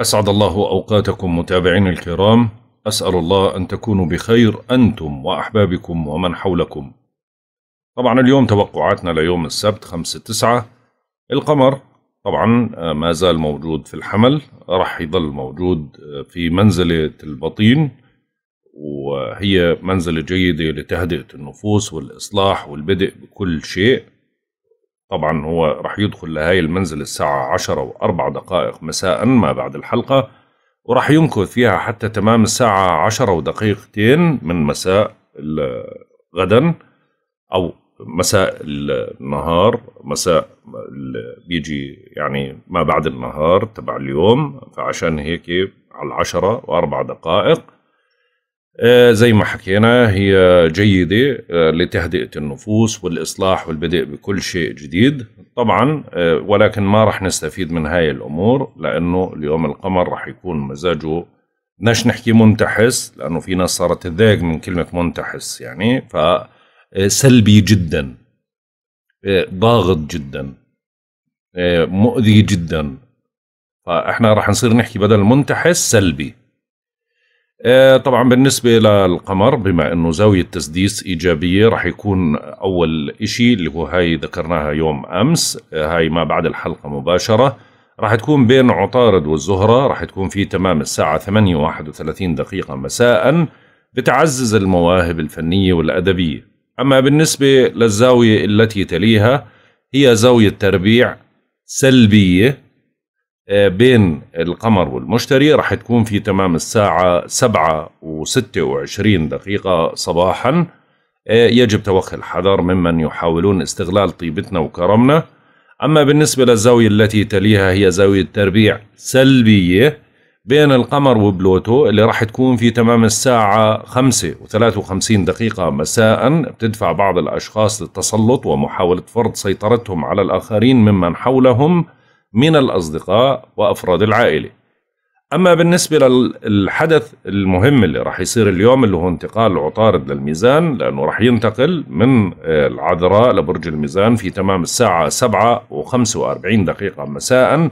أسعد الله أوقاتكم متابعين الكرام أسأل الله أن تكونوا بخير أنتم وأحبابكم ومن حولكم طبعا اليوم توقعاتنا ليوم السبت خمسة تسعة القمر طبعا آه، ما زال موجود في الحمل رح يظل موجود آه، في منزلة البطين وهي منزلة جيدة لتهدئة النفوس والإصلاح والبدء بكل شيء طبعا هو راح يدخل لهاي المنزل الساعة عشرة وأربع دقائق مساء ما بعد الحلقة وراح يمكث فيها حتى تمام الساعة عشرة ودقيقتين من مساء غدا أو مساء النهار مساء بيجي يعني ما بعد النهار تبع اليوم فعشان هيك على العشرة وأربع دقائق آه، زي ما حكينا هي جيدة آه، لتهدئة النفوس والإصلاح والبدء بكل شيء جديد طبعا آه، ولكن ما رح نستفيد من هاي الأمور لأنه اليوم القمر رح يكون مزاجه بدناش نحكي منتحس لأنه في ناس صارت تتضايق من كلمة منتحس يعني فسلبي جدا ضاغط جدا مؤذي جدا فاحنا رح نصير نحكي بدل منتحس سلبي آه، طبعا بالنسبة للقمر بما أنه زاوية تسديس إيجابية رح يكون أول إشي اللي هو هاي ذكرناها يوم أمس آه، هاي ما بعد الحلقة مباشرة راح تكون بين عطارد والزهرة راح تكون في تمام الساعة 8.31 دقيقة مساء بتعزز المواهب الفنية والأدبية أما بالنسبة للزاوية التي تليها هي زاوية تربيع سلبية آه، بين القمر والمشتري راح تكون في تمام الساعة سبعة وستة وعشرين دقيقة صباحا آه، يجب توخي الحذر ممن يحاولون استغلال طيبتنا وكرمنا أما بالنسبة للزاوية التي تليها هي زاوية تربيع سلبية بين القمر وبلوتو اللي راح تكون في تمام الساعة خمسة وثلاثة وخمسين دقيقة مساء بتدفع بعض الأشخاص للتسلط ومحاولة فرض سيطرتهم على الآخرين ممن حولهم من الأصدقاء وأفراد العائلة أما بالنسبة للحدث المهم اللي راح يصير اليوم اللي هو انتقال عطارد للميزان لأنه راح ينتقل من آه، العذراء لبرج الميزان في تمام الساعة 7 و45 دقيقة مساءً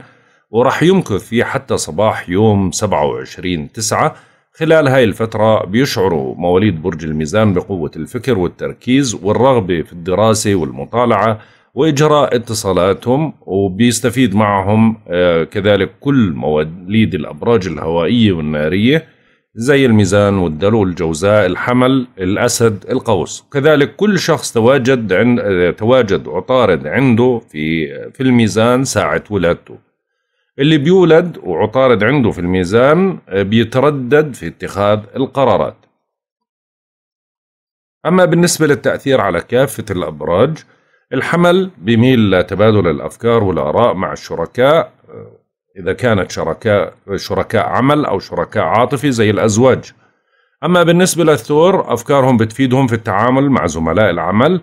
وراح يمكث فيه حتى صباح يوم 27 تسعة خلال هاي الفترة بيشعروا مواليد برج الميزان بقوة الفكر والتركيز والرغبة في الدراسة والمطالعة واجراء اتصالاتهم وبيستفيد معهم آه، كذلك كل مواليد الابراج الهوائيه والناريه زي الميزان والدلو الجوزاء الحمل الأسد القوس كذلك كل شخص تواجد عند آه، تواجد عطارد عنده في آه، في الميزان ساعة ولادته اللي بيولد وعطارد عنده في الميزان بيتردد في اتخاذ القرارات أما بالنسبة للتأثير على كافة الأبراج الحمل بيميل لتبادل الأفكار والآراء مع الشركاء آه، إذا كانت شركاء شركاء عمل أو شركاء عاطفي زي الأزواج أما بالنسبة للثور أفكارهم بتفيدهم في التعامل مع زملاء العمل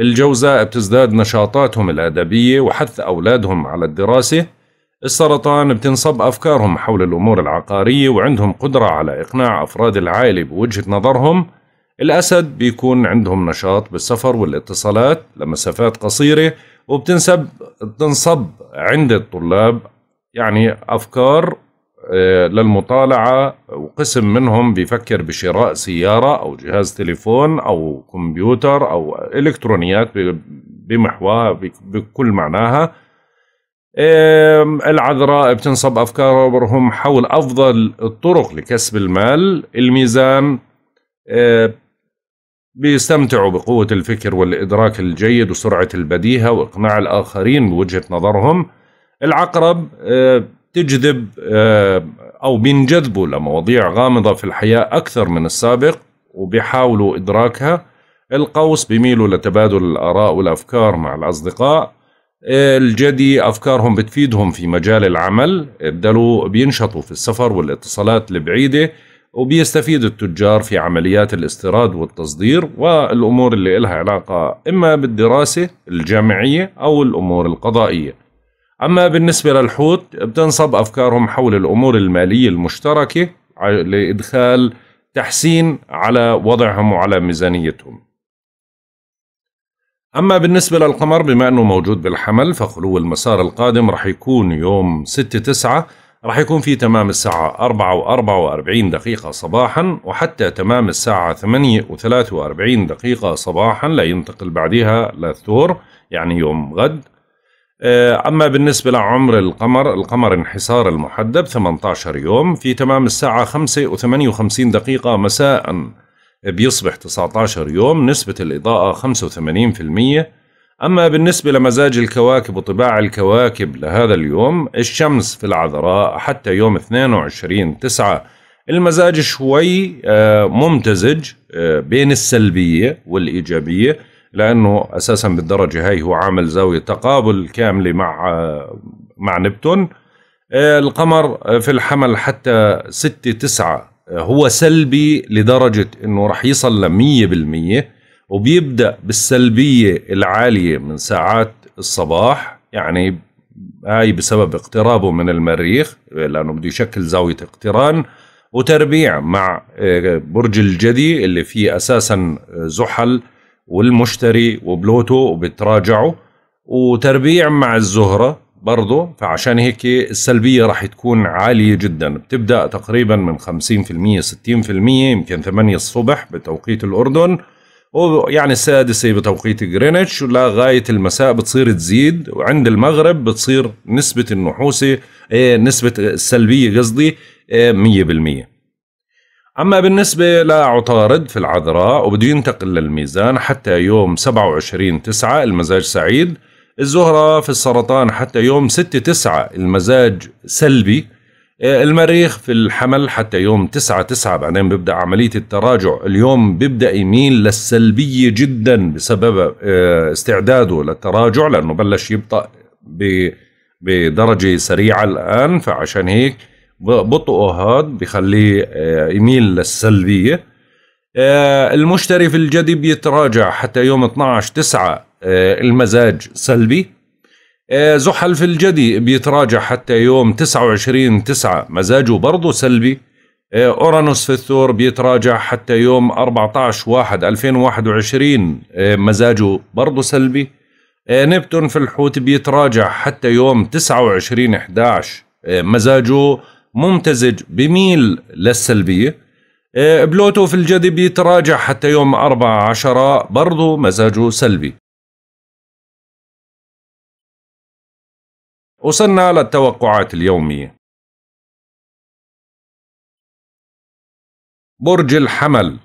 الجوزاء بتزداد نشاطاتهم الأدبية وحث أولادهم على الدراسة السرطان بتنصب أفكارهم حول الأمور العقارية وعندهم قدرة على إقناع أفراد العائلة بوجهة نظرهم الأسد بيكون عندهم نشاط بالسفر والاتصالات لمسافات قصيرة وبتنسب بتنصب عند الطلاب يعني أفكار آه، للمطالعة وقسم منهم بيفكر بشراء سيارة أو جهاز تليفون أو كمبيوتر أو إلكترونيات بمحواها بكل معناها العذراء بتنصب أفكارهم حول أفضل الطرق لكسب المال الميزان آه، بيستمتعوا بقوة الفكر والإدراك الجيد وسرعة البديهة وإقناع الآخرين بوجهة نظرهم العقرب آه، تجذب آه، أو بينجذبوا لمواضيع غامضة في الحياة أكثر من السابق وبيحاولوا إدراكها القوس بيميلوا لتبادل الآراء والأفكار مع الأصدقاء آه، الجدي أفكارهم بتفيدهم في مجال العمل الدلو بينشطوا في السفر والاتصالات البعيدة وبيستفيد التجار في عمليات الاستيراد والتصدير والأمور اللي إلها علاقة إما بالدراسة الجامعية أو الأمور القضائية أما بالنسبة للحوت بتنصب أفكارهم حول الأمور المالية المشتركة لإدخال تحسين على وضعهم وعلى ميزانيتهم أما بالنسبة للقمر بما أنه موجود بالحمل فخلو المسار القادم رح يكون يوم 6 9 راح يكون في تمام الساعة 4 و44 دقيقة صباحا وحتى تمام الساعة 8 و43 دقيقة صباحا لا ينتقل بعدها للثور يعني يوم غد آه، أما بالنسبة لعمر القمر القمر انحسار المحدب 18 يوم في تمام الساعة 5 و58 دقيقة مساء بيصبح 19 يوم نسبة الإضاءة 85% أما بالنسبة لمزاج الكواكب وطباع الكواكب لهذا اليوم الشمس في العذراء حتى يوم 22 9 المزاج شوي آه، ممتزج آه، بين السلبية والإيجابية لأنه أساسا بالدرجة هاي هو عامل زاوية تقابل كاملة مع آه، مع نبتون القمر في الحمل حتى 6 9 هو سلبي لدرجة أنه رح يصل ل 100% وبيبدأ بالسلبية العالية من ساعات الصباح يعني هاي بسبب اقترابه من المريخ لأنه بده يشكل زاوية اقتران وتربيع مع آه، برج الجدي اللي فيه أساسا آه، زحل والمشتري وبلوتو وبتراجعوا وتربيع مع الزهرة برضه فعشان هيك السلبية راح تكون عالية جدا بتبدأ تقريبا من 50% 60% يمكن 8 الصبح بتوقيت الأردن يعني السادسة بتوقيت جرينتش لغاية المساء بتصير تزيد وعند المغرب بتصير نسبة النحوسة إيه، نسبة السلبية قصدي 100% إيه، أما بالنسبة لعطارد في العذراء وبده ينتقل للميزان حتى يوم 27 تسعة المزاج سعيد الزهرة في السرطان حتى يوم 6 تسعة المزاج سلبي المريخ في الحمل حتى يوم تسعة تسعة بعدين بيبدا عمليه التراجع اليوم بيبدا يميل للسلبيه جدا بسبب آه، استعداده للتراجع لانه بلش يبطا بدرجه سريعه الان فعشان هيك بطئه هاد بخليه آه، يميل للسلبيه آه، المشتري في الجدي بيتراجع حتى يوم 12 تسعة المزاج سلبي آه، زحل في الجدي بيتراجع حتى يوم 29 9 مزاجه برضه سلبي آه، اورانوس في الثور بيتراجع حتى يوم 14 1 2021 مزاجه برضه سلبي آه، نبتون في الحوت بيتراجع حتى يوم 29 11 مزاجه ممتزج بميل للسلبيه بلوتو في الجدي بيتراجع حتى يوم 14 برضه مزاجه سلبي وصلنا للتوقعات اليومية برج الحمل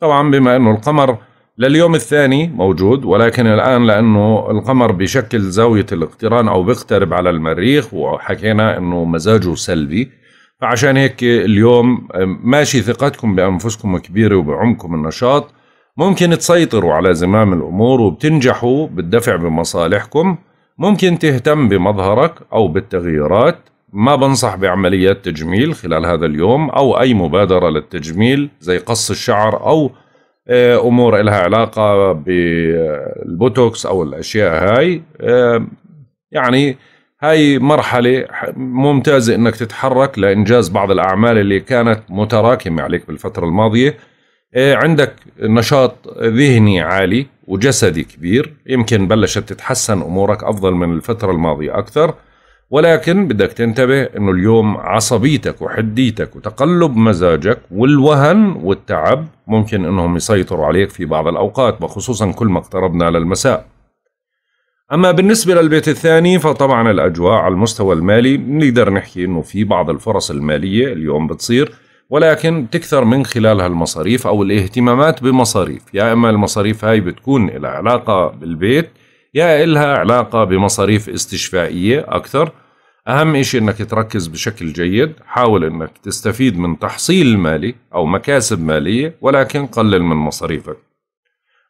طبعا بما أنه القمر لليوم الثاني موجود ولكن الآن لأنه القمر بشكل زاوية الاقتران أو بيقترب على المريخ وحكينا أنه مزاجه سلبي فعشان هيك اليوم ماشي ثقتكم بأنفسكم كبيرة وبعمكم النشاط ممكن تسيطروا على زمام الأمور وبتنجحوا بالدفع بمصالحكم ممكن تهتم بمظهرك أو بالتغييرات ما بنصح بعمليات تجميل خلال هذا اليوم أو أي مبادرة للتجميل زي قص الشعر أو آه، أمور إلها علاقة بالبوتوكس أو الأشياء هاي آه، يعني هاي مرحلة ممتازة إنك تتحرك لإنجاز بعض الأعمال اللي كانت متراكمة عليك بالفترة الماضية إيه، عندك نشاط ذهني عالي وجسدي كبير يمكن بلشت تتحسن امورك افضل من الفتره الماضيه اكثر ولكن بدك تنتبه انه اليوم عصبيتك وحديتك وتقلب مزاجك والوهن والتعب ممكن انهم يسيطروا عليك في بعض الاوقات وخصوصا كل ما اقتربنا للمساء. اما بالنسبه للبيت الثاني فطبعا الاجواء على المستوى المالي بنقدر نحكي انه في بعض الفرص الماليه اليوم بتصير ولكن تكثر من خلال هالمصاريف أو الاهتمامات بمصاريف يا إما المصاريف هاي بتكون لها علاقة بالبيت يا إلها علاقة بمصاريف استشفائية أكثر أهم إشي أنك تركز بشكل جيد حاول أنك تستفيد من تحصيل مالي أو مكاسب مالية ولكن قلل من مصاريفك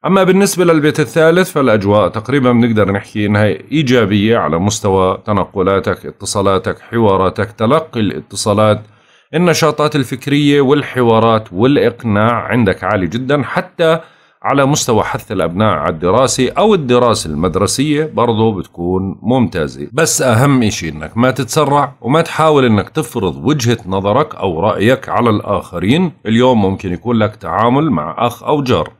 أما بالنسبة للبيت الثالث فالأجواء تقريبا بنقدر نحكي أنها إيجابية على مستوى تنقلاتك اتصالاتك حواراتك تلقي الاتصالات النشاطات الفكرية والحوارات والإقناع عندك عالي جدا حتى على مستوى حث الأبناء على الدراسة أو الدراسة المدرسية برضو بتكون ممتازة بس أهم إشي إنك ما تتسرع وما تحاول إنك تفرض وجهة نظرك أو رأيك على الآخرين اليوم ممكن يكون لك تعامل مع أخ أو جار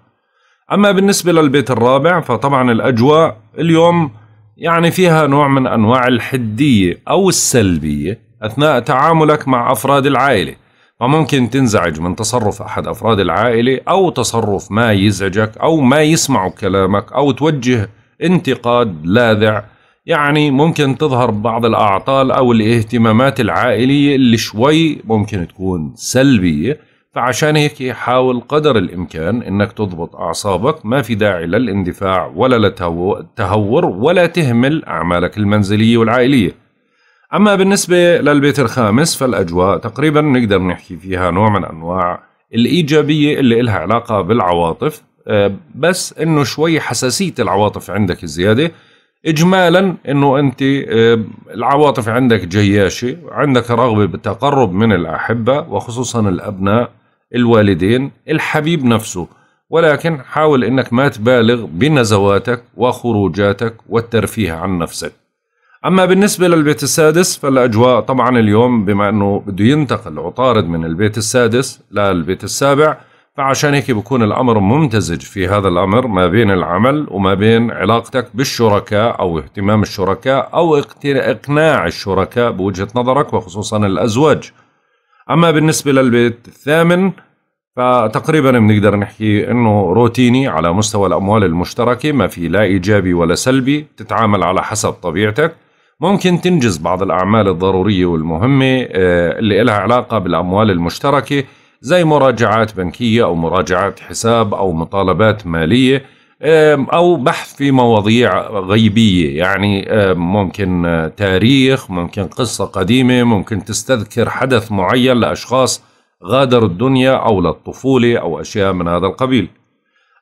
أما بالنسبة للبيت الرابع فطبعا الأجواء اليوم يعني فيها نوع من أنواع الحدية أو السلبية أثناء تعاملك مع أفراد العائلة وممكن تنزعج من تصرف أحد أفراد العائلة أو تصرف ما يزعجك أو ما يسمع كلامك أو توجه انتقاد لاذع يعني ممكن تظهر بعض الأعطال أو الاهتمامات العائلية اللي شوي ممكن تكون سلبية فعشان هيك حاول قدر الإمكان إنك تضبط أعصابك ما في داعي للإندفاع ولا للتهور ولا تهمل أعمالك المنزلية والعائلية أما بالنسبة للبيت الخامس فالأجواء تقريبا نقدر نحكي فيها نوع من أنواع الإيجابية اللي إلها علاقة بالعواطف آه، بس إنه شوي حساسية العواطف عندك الزيادة إجمالا إنه أنت آه، العواطف عندك جياشة عندك رغبة بالتقرب من الأحبة وخصوصا الأبناء الوالدين الحبيب نفسه ولكن حاول إنك ما تبالغ بنزواتك وخروجاتك والترفيه عن نفسك اما بالنسبه للبيت السادس فالاجواء طبعا اليوم بما انه بده ينتقل عطارد من البيت السادس للبيت السابع فعشان هيك بكون الامر ممتزج في هذا الامر ما بين العمل وما بين علاقتك بالشركاء او اهتمام الشركاء او اقناع الشركاء بوجهه نظرك وخصوصا الازواج. اما بالنسبه للبيت الثامن فتقريبا بنقدر نحكي انه روتيني على مستوى الاموال المشتركه ما في لا ايجابي ولا سلبي تتعامل على حسب طبيعتك ممكن تنجز بعض الأعمال الضرورية والمهمة آه، اللي لها علاقة بالأموال المشتركة زي مراجعات بنكية أو مراجعات حساب أو مطالبات مالية أو بحث في مواضيع غيبية يعني ممكن آه، تاريخ ممكن قصة قديمة ممكن تستذكر حدث معين لأشخاص غادروا الدنيا أو للطفولة أو أشياء من هذا القبيل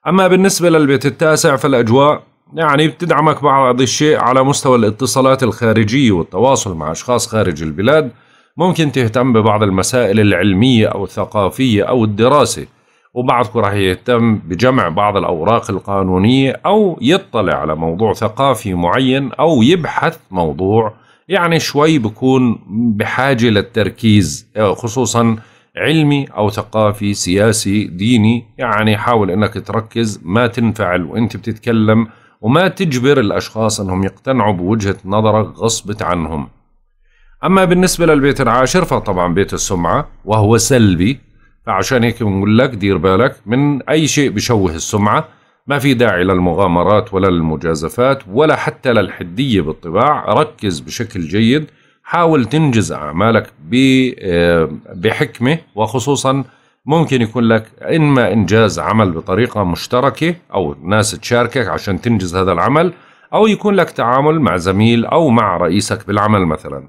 أما بالنسبة للبيت التاسع فالأجواء يعني بتدعمك بعض الشيء على مستوى الاتصالات الخارجية والتواصل مع أشخاص خارج البلاد ممكن تهتم ببعض المسائل العلمية أو الثقافية أو الدراسة وبعضكم راح يهتم بجمع بعض الأوراق القانونية أو يطلع على موضوع ثقافي معين أو يبحث موضوع يعني شوي بكون بحاجة للتركيز خصوصا علمي أو ثقافي سياسي ديني يعني حاول أنك تركز ما تنفعل وأنت بتتكلم وما تجبر الأشخاص أنهم يقتنعوا بوجهة نظرك غصبة عنهم أما بالنسبة للبيت العاشر فطبعا بيت السمعة وهو سلبي فعشان هيك بنقول لك دير بالك من أي شيء بشوه السمعة ما في داعي للمغامرات ولا للمجازفات ولا حتى للحدية بالطباع ركز بشكل جيد حاول تنجز أعمالك آه، بحكمة وخصوصا ممكن يكون لك إما إنجاز عمل بطريقة مشتركة أو ناس تشاركك عشان تنجز هذا العمل أو يكون لك تعامل مع زميل أو مع رئيسك بالعمل مثلا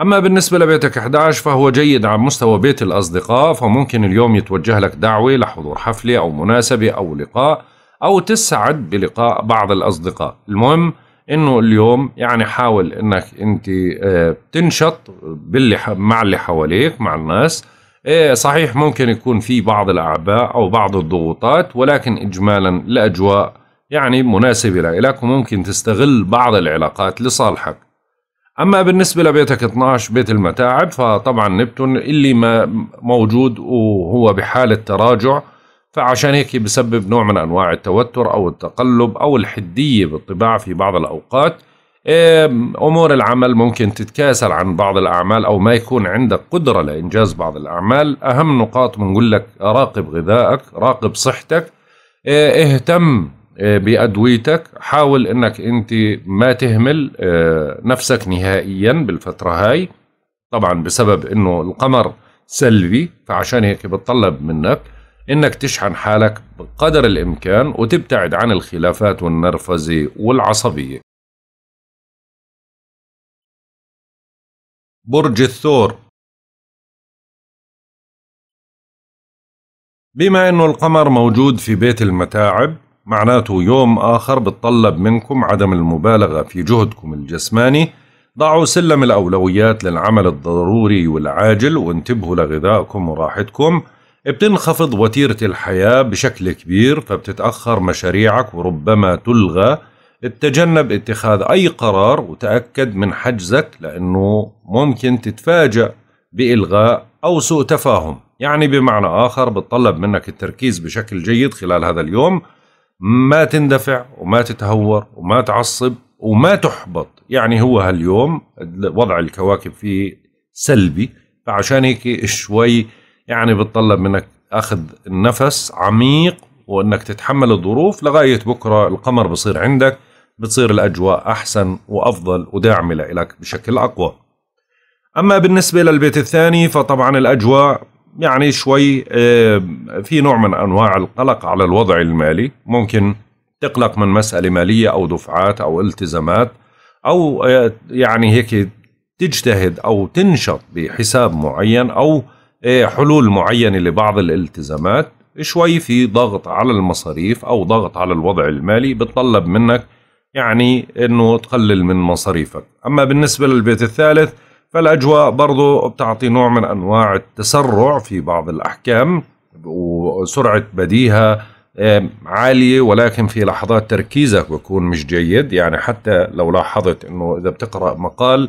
أما بالنسبة لبيتك 11 فهو جيد على مستوى بيت الأصدقاء فممكن اليوم يتوجه لك دعوة لحضور حفلة أو مناسبة أو لقاء أو تسعد بلقاء بعض الأصدقاء المهم انه اليوم يعني حاول انك انت آه، تنشط باللي مع اللي حواليك مع الناس إيه صحيح ممكن يكون في بعض الأعباء أو بعض الضغوطات ولكن إجمالا الأجواء يعني مناسبة لك وممكن تستغل بعض العلاقات لصالحك أما بالنسبة لبيتك 12 بيت المتاعب فطبعا نبتون اللي ما موجود وهو بحالة تراجع فعشان هيك بسبب نوع من أنواع التوتر أو التقلب أو الحدية بالطباع في بعض الأوقات امور العمل ممكن تتكاسل عن بعض الاعمال او ما يكون عندك قدره لانجاز بعض الاعمال اهم نقاط بنقول لك راقب غذائك راقب صحتك إيه، اهتم إيه، بادويتك حاول انك انت ما تهمل إيه، نفسك نهائيا بالفتره هاي طبعا بسبب انه القمر سلبي فعشان هيك بتطلب منك انك تشحن حالك بقدر الامكان وتبتعد عن الخلافات والنرفزه والعصبيه برج الثور بما انه القمر موجود في بيت المتاعب معناته يوم آخر بتطلب منكم عدم المبالغة في جهدكم الجسماني ضعوا سلم الأولويات للعمل الضروري والعاجل وانتبهوا لغذائكم وراحتكم بتنخفض وتيرة الحياة بشكل كبير فبتتأخر مشاريعك وربما تلغى اتجنب اتخاذ أي قرار وتأكد من حجزك لأنه ممكن تتفاجأ بإلغاء أو سوء تفاهم يعني بمعنى آخر بتطلب منك التركيز بشكل جيد خلال هذا اليوم ما تندفع وما تتهور وما تعصب وما تحبط يعني هو هاليوم وضع الكواكب فيه سلبي فعشان هيك شوي يعني بتطلب منك أخذ نفس عميق وانك تتحمل الظروف لغايه بكره القمر بصير عندك بتصير الأجواء أحسن وأفضل وداعمة لإلك بشكل أقوى أما بالنسبة للبيت الثاني فطبعا الأجواء يعني شوي آه، في نوع من أنواع القلق على الوضع المالي ممكن تقلق من مسألة مالية أو دفعات أو التزامات أو آه، يعني هيك تجتهد أو تنشط بحساب معين أو آه، حلول معينة لبعض الالتزامات شوي في ضغط على المصاريف أو ضغط على الوضع المالي بتطلب منك يعني انه تقلل من مصاريفك اما بالنسبه للبيت الثالث فالاجواء برضه بتعطي نوع من انواع التسرع في بعض الاحكام وسرعه بديهه عالية ولكن في لحظات تركيزك بكون مش جيد يعني حتى لو لاحظت انه اذا بتقرأ مقال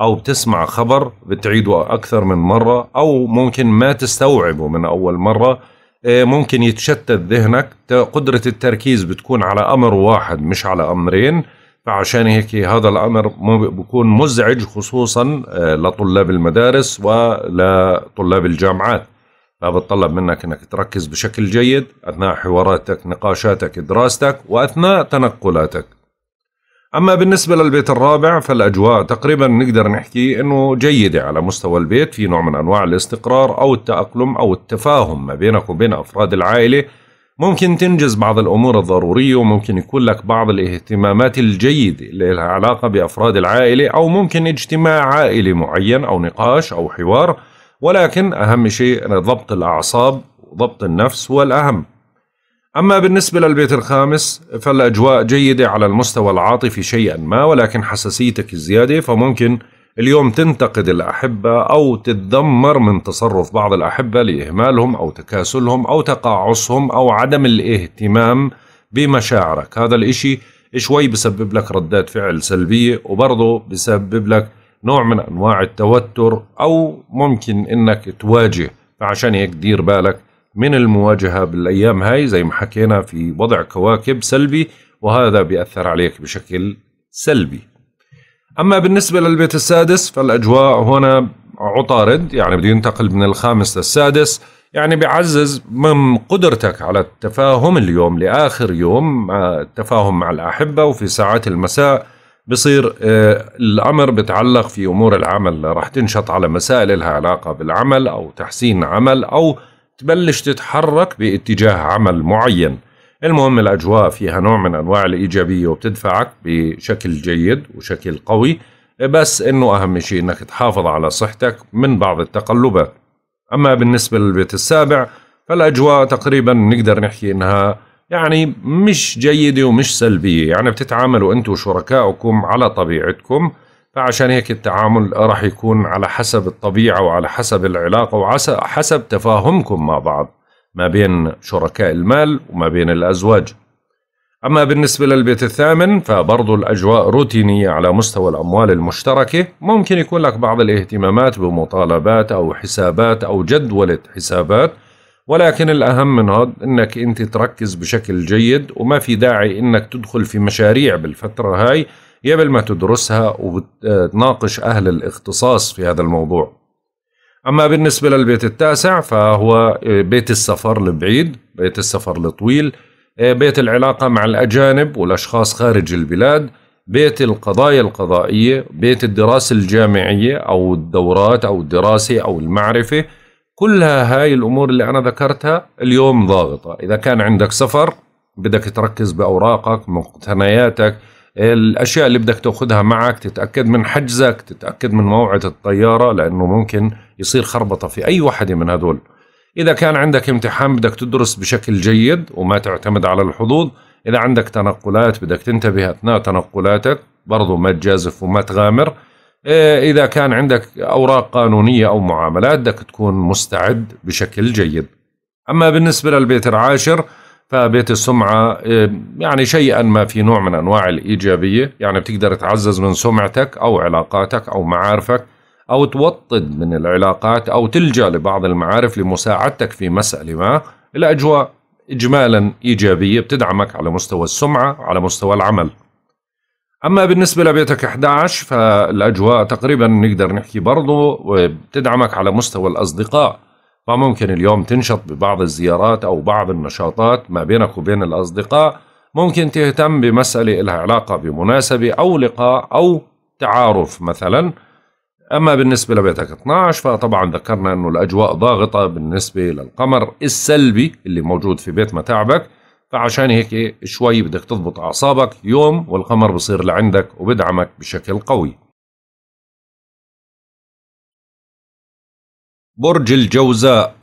او بتسمع خبر بتعيده اكثر من مرة او ممكن ما تستوعبه من اول مرة إيه، ممكن يتشتت ذهنك قدرة التركيز بتكون على أمر واحد مش على أمرين فعشان هيك هذا الأمر بكون مزعج خصوصا إيه، لطلاب المدارس ولطلاب الجامعات فبتطلب منك انك تركز بشكل جيد اثناء حواراتك نقاشاتك دراستك واثناء تنقلاتك اما بالنسبه للبيت الرابع فالاجواء تقريبا نقدر نحكي انه جيده على مستوى البيت في نوع من انواع الاستقرار او التاقلم او التفاهم ما بينك وبين افراد العائله ممكن تنجز بعض الامور الضروريه وممكن يكون لك بعض الاهتمامات الجيده اللي لها علاقه بافراد العائله او ممكن اجتماع عائلي معين او نقاش او حوار ولكن اهم شيء ضبط الاعصاب وضبط النفس هو الاهم أما بالنسبة للبيت الخامس فالأجواء جيدة على المستوى العاطفي شيئا ما ولكن حساسيتك الزيادة فممكن اليوم تنتقد الأحبة أو تتذمر من تصرف بعض الأحبة لإهمالهم أو تكاسلهم أو تقاعسهم أو عدم الاهتمام بمشاعرك هذا الإشي شوي بسبب لك ردات فعل سلبية وبرضه بسبب لك نوع من أنواع التوتر أو ممكن إنك تواجه فعشان هيك دير بالك من المواجهة بالأيام هاي زي ما حكينا في وضع كواكب سلبي وهذا بيأثر عليك بشكل سلبي أما بالنسبة للبيت السادس فالأجواء هنا عطارد يعني بده ينتقل من الخامس للسادس يعني بيعزز من قدرتك على التفاهم اليوم لآخر يوم آه، التفاهم مع الأحبة وفي ساعات المساء بصير آه، الأمر بتعلق في أمور العمل راح تنشط على مسائل لها علاقة بالعمل أو تحسين عمل أو تبلش تتحرك باتجاه عمل معين المهم الأجواء فيها نوع من أنواع الإيجابية وبتدفعك بشكل جيد وشكل قوي بس إنه أهم شيء إنك تحافظ على صحتك من بعض التقلبات أما بالنسبة للبيت السابع فالأجواء تقريبا نقدر نحكي إنها يعني مش جيدة ومش سلبية يعني بتتعاملوا أنتوا وشركائكم على طبيعتكم فعشان هيك التعامل راح يكون على حسب الطبيعة وعلى حسب العلاقة وحسب حسب تفاهمكم مع بعض ما بين شركاء المال وما بين الأزواج أما بالنسبة للبيت الثامن فبرضو الأجواء روتينية على مستوى الأموال المشتركة ممكن يكون لك بعض الاهتمامات بمطالبات أو حسابات أو جدولة حسابات ولكن الأهم من هذا أنك أنت تركز بشكل جيد وما في داعي أنك تدخل في مشاريع بالفترة هاي قبل ما تدرسها وتناقش أهل الاختصاص في هذا الموضوع أما بالنسبة للبيت التاسع فهو بيت السفر البعيد بيت السفر الطويل بيت العلاقة مع الأجانب والأشخاص خارج البلاد بيت القضايا القضائية بيت الدراسة الجامعية أو الدورات أو الدراسة أو المعرفة كلها هاي الأمور اللي أنا ذكرتها اليوم ضاغطة إذا كان عندك سفر بدك تركز بأوراقك مقتنياتك الاشياء اللي بدك تاخذها معك تتاكد من حجزك تتاكد من موعد الطياره لانه ممكن يصير خربطه في اي وحده من هذول اذا كان عندك امتحان بدك تدرس بشكل جيد وما تعتمد على الحظوظ اذا عندك تنقلات بدك تنتبه اثناء تنقلاتك برضو ما تجازف وما تغامر آه، اذا كان عندك اوراق قانونيه او معاملات بدك تكون مستعد بشكل جيد اما بالنسبه للبيت العاشر فبيت السمعة إيه، يعني شيئا ما في نوع من أنواع الإيجابية يعني بتقدر تعزز من سمعتك أو علاقاتك أو معارفك أو توطد من العلاقات أو تلجأ لبعض المعارف لمساعدتك في مسألة ما الأجواء إجمالا إيجابية بتدعمك على مستوى السمعة وعلى مستوى العمل أما بالنسبة لبيتك 11 فالأجواء تقريبا نقدر نحكي برضو بتدعمك على مستوى الأصدقاء فممكن اليوم تنشط ببعض الزيارات أو بعض النشاطات ما بينك وبين الأصدقاء ممكن تهتم بمسألة لها علاقة بمناسبة أو لقاء أو تعارف مثلا أما بالنسبة لبيتك 12 فطبعا ذكرنا أنه الأجواء ضاغطة بالنسبة للقمر السلبي اللي موجود في بيت متاعبك فعشان هيك شوي بدك تضبط أعصابك يوم والقمر بصير لعندك وبدعمك بشكل قوي برج الجوزاء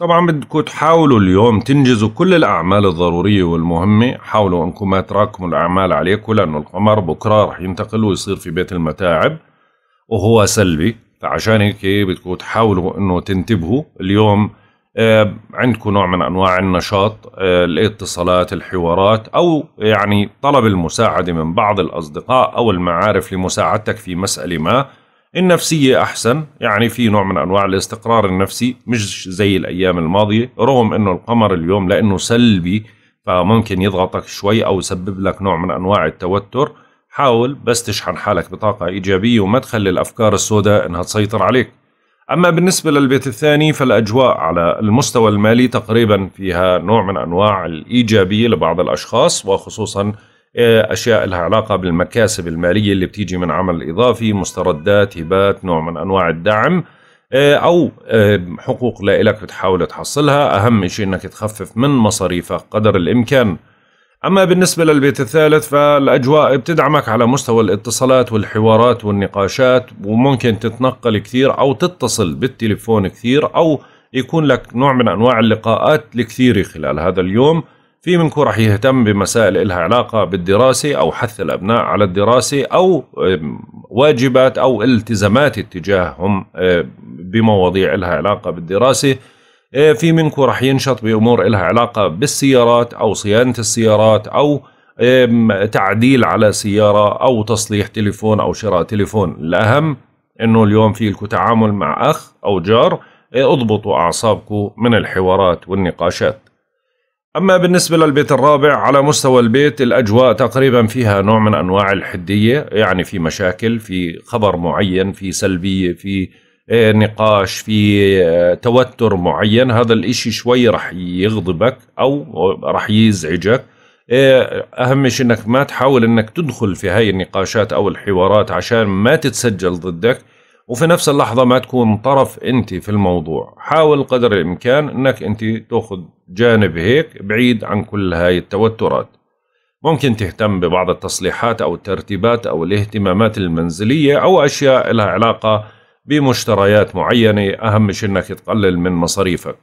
طبعا بدكم تحاولوا اليوم تنجزوا كل الأعمال الضرورية والمهمة حاولوا أنكم ما تراكموا الأعمال عليكم لأنه القمر بكرة رح ينتقل ويصير في بيت المتاعب وهو سلبي فعشان هيك بدكم تحاولوا أنه تنتبهوا اليوم آه، عندكم نوع من انواع النشاط آه، الاتصالات الحوارات او يعني طلب المساعده من بعض الاصدقاء او المعارف لمساعدتك في مساله ما النفسيه احسن يعني في نوع من انواع الاستقرار النفسي مش زي الايام الماضيه رغم انه القمر اليوم لانه سلبي فممكن يضغطك شوي او يسبب لك نوع من انواع التوتر حاول بس تشحن حالك بطاقه ايجابيه وما تخلي الافكار السوداء انها تسيطر عليك أما بالنسبة للبيت الثاني فالأجواء على المستوى المالي تقريبا فيها نوع من أنواع الإيجابية لبعض الأشخاص وخصوصا آه، أشياء لها علاقة بالمكاسب المالية اللي بتيجي من عمل إضافي مستردات هبات نوع من أنواع الدعم آه، أو آه، حقوق لإلك بتحاول تحصلها أهم شيء أنك تخفف من مصاريفك قدر الإمكان أما بالنسبة للبيت الثالث فالأجواء بتدعمك على مستوى الاتصالات والحوارات والنقاشات وممكن تتنقل كثير أو تتصل بالتليفون كثير أو يكون لك نوع من أنواع اللقاءات الكثيرة خلال هذا اليوم في منكم رح يهتم بمسائل إلها علاقة بالدراسة أو حث الأبناء على الدراسة أو واجبات أو التزامات اتجاههم أه، بمواضيع إلها علاقة بالدراسة إيه، في منكم راح ينشط بامور لها علاقه بالسيارات او صيانه السيارات او تعديل على سياره او تصليح تليفون او شراء تليفون الاهم انه اليوم في لكم تعامل مع اخ او جار إيه، اضبطوا اعصابكم من الحوارات والنقاشات أما بالنسبة للبيت الرابع على مستوى البيت الأجواء تقريبا فيها نوع من أنواع الحدية يعني في مشاكل في خبر معين في سلبية في إيه، نقاش في آه، توتر معين هذا الإشي شوي رح يغضبك أو رح يزعجك إيه، أهم شيء أنك ما تحاول أنك تدخل في هاي النقاشات أو الحوارات عشان ما تتسجل ضدك وفي نفس اللحظة ما تكون طرف أنت في الموضوع حاول قدر الإمكان أنك أنت تأخذ جانب هيك بعيد عن كل هاي التوترات ممكن تهتم ببعض التصليحات أو الترتيبات أو الاهتمامات المنزلية أو أشياء لها علاقة بمشتريات معينة أهم شيء أنك تقلل من مصاريفك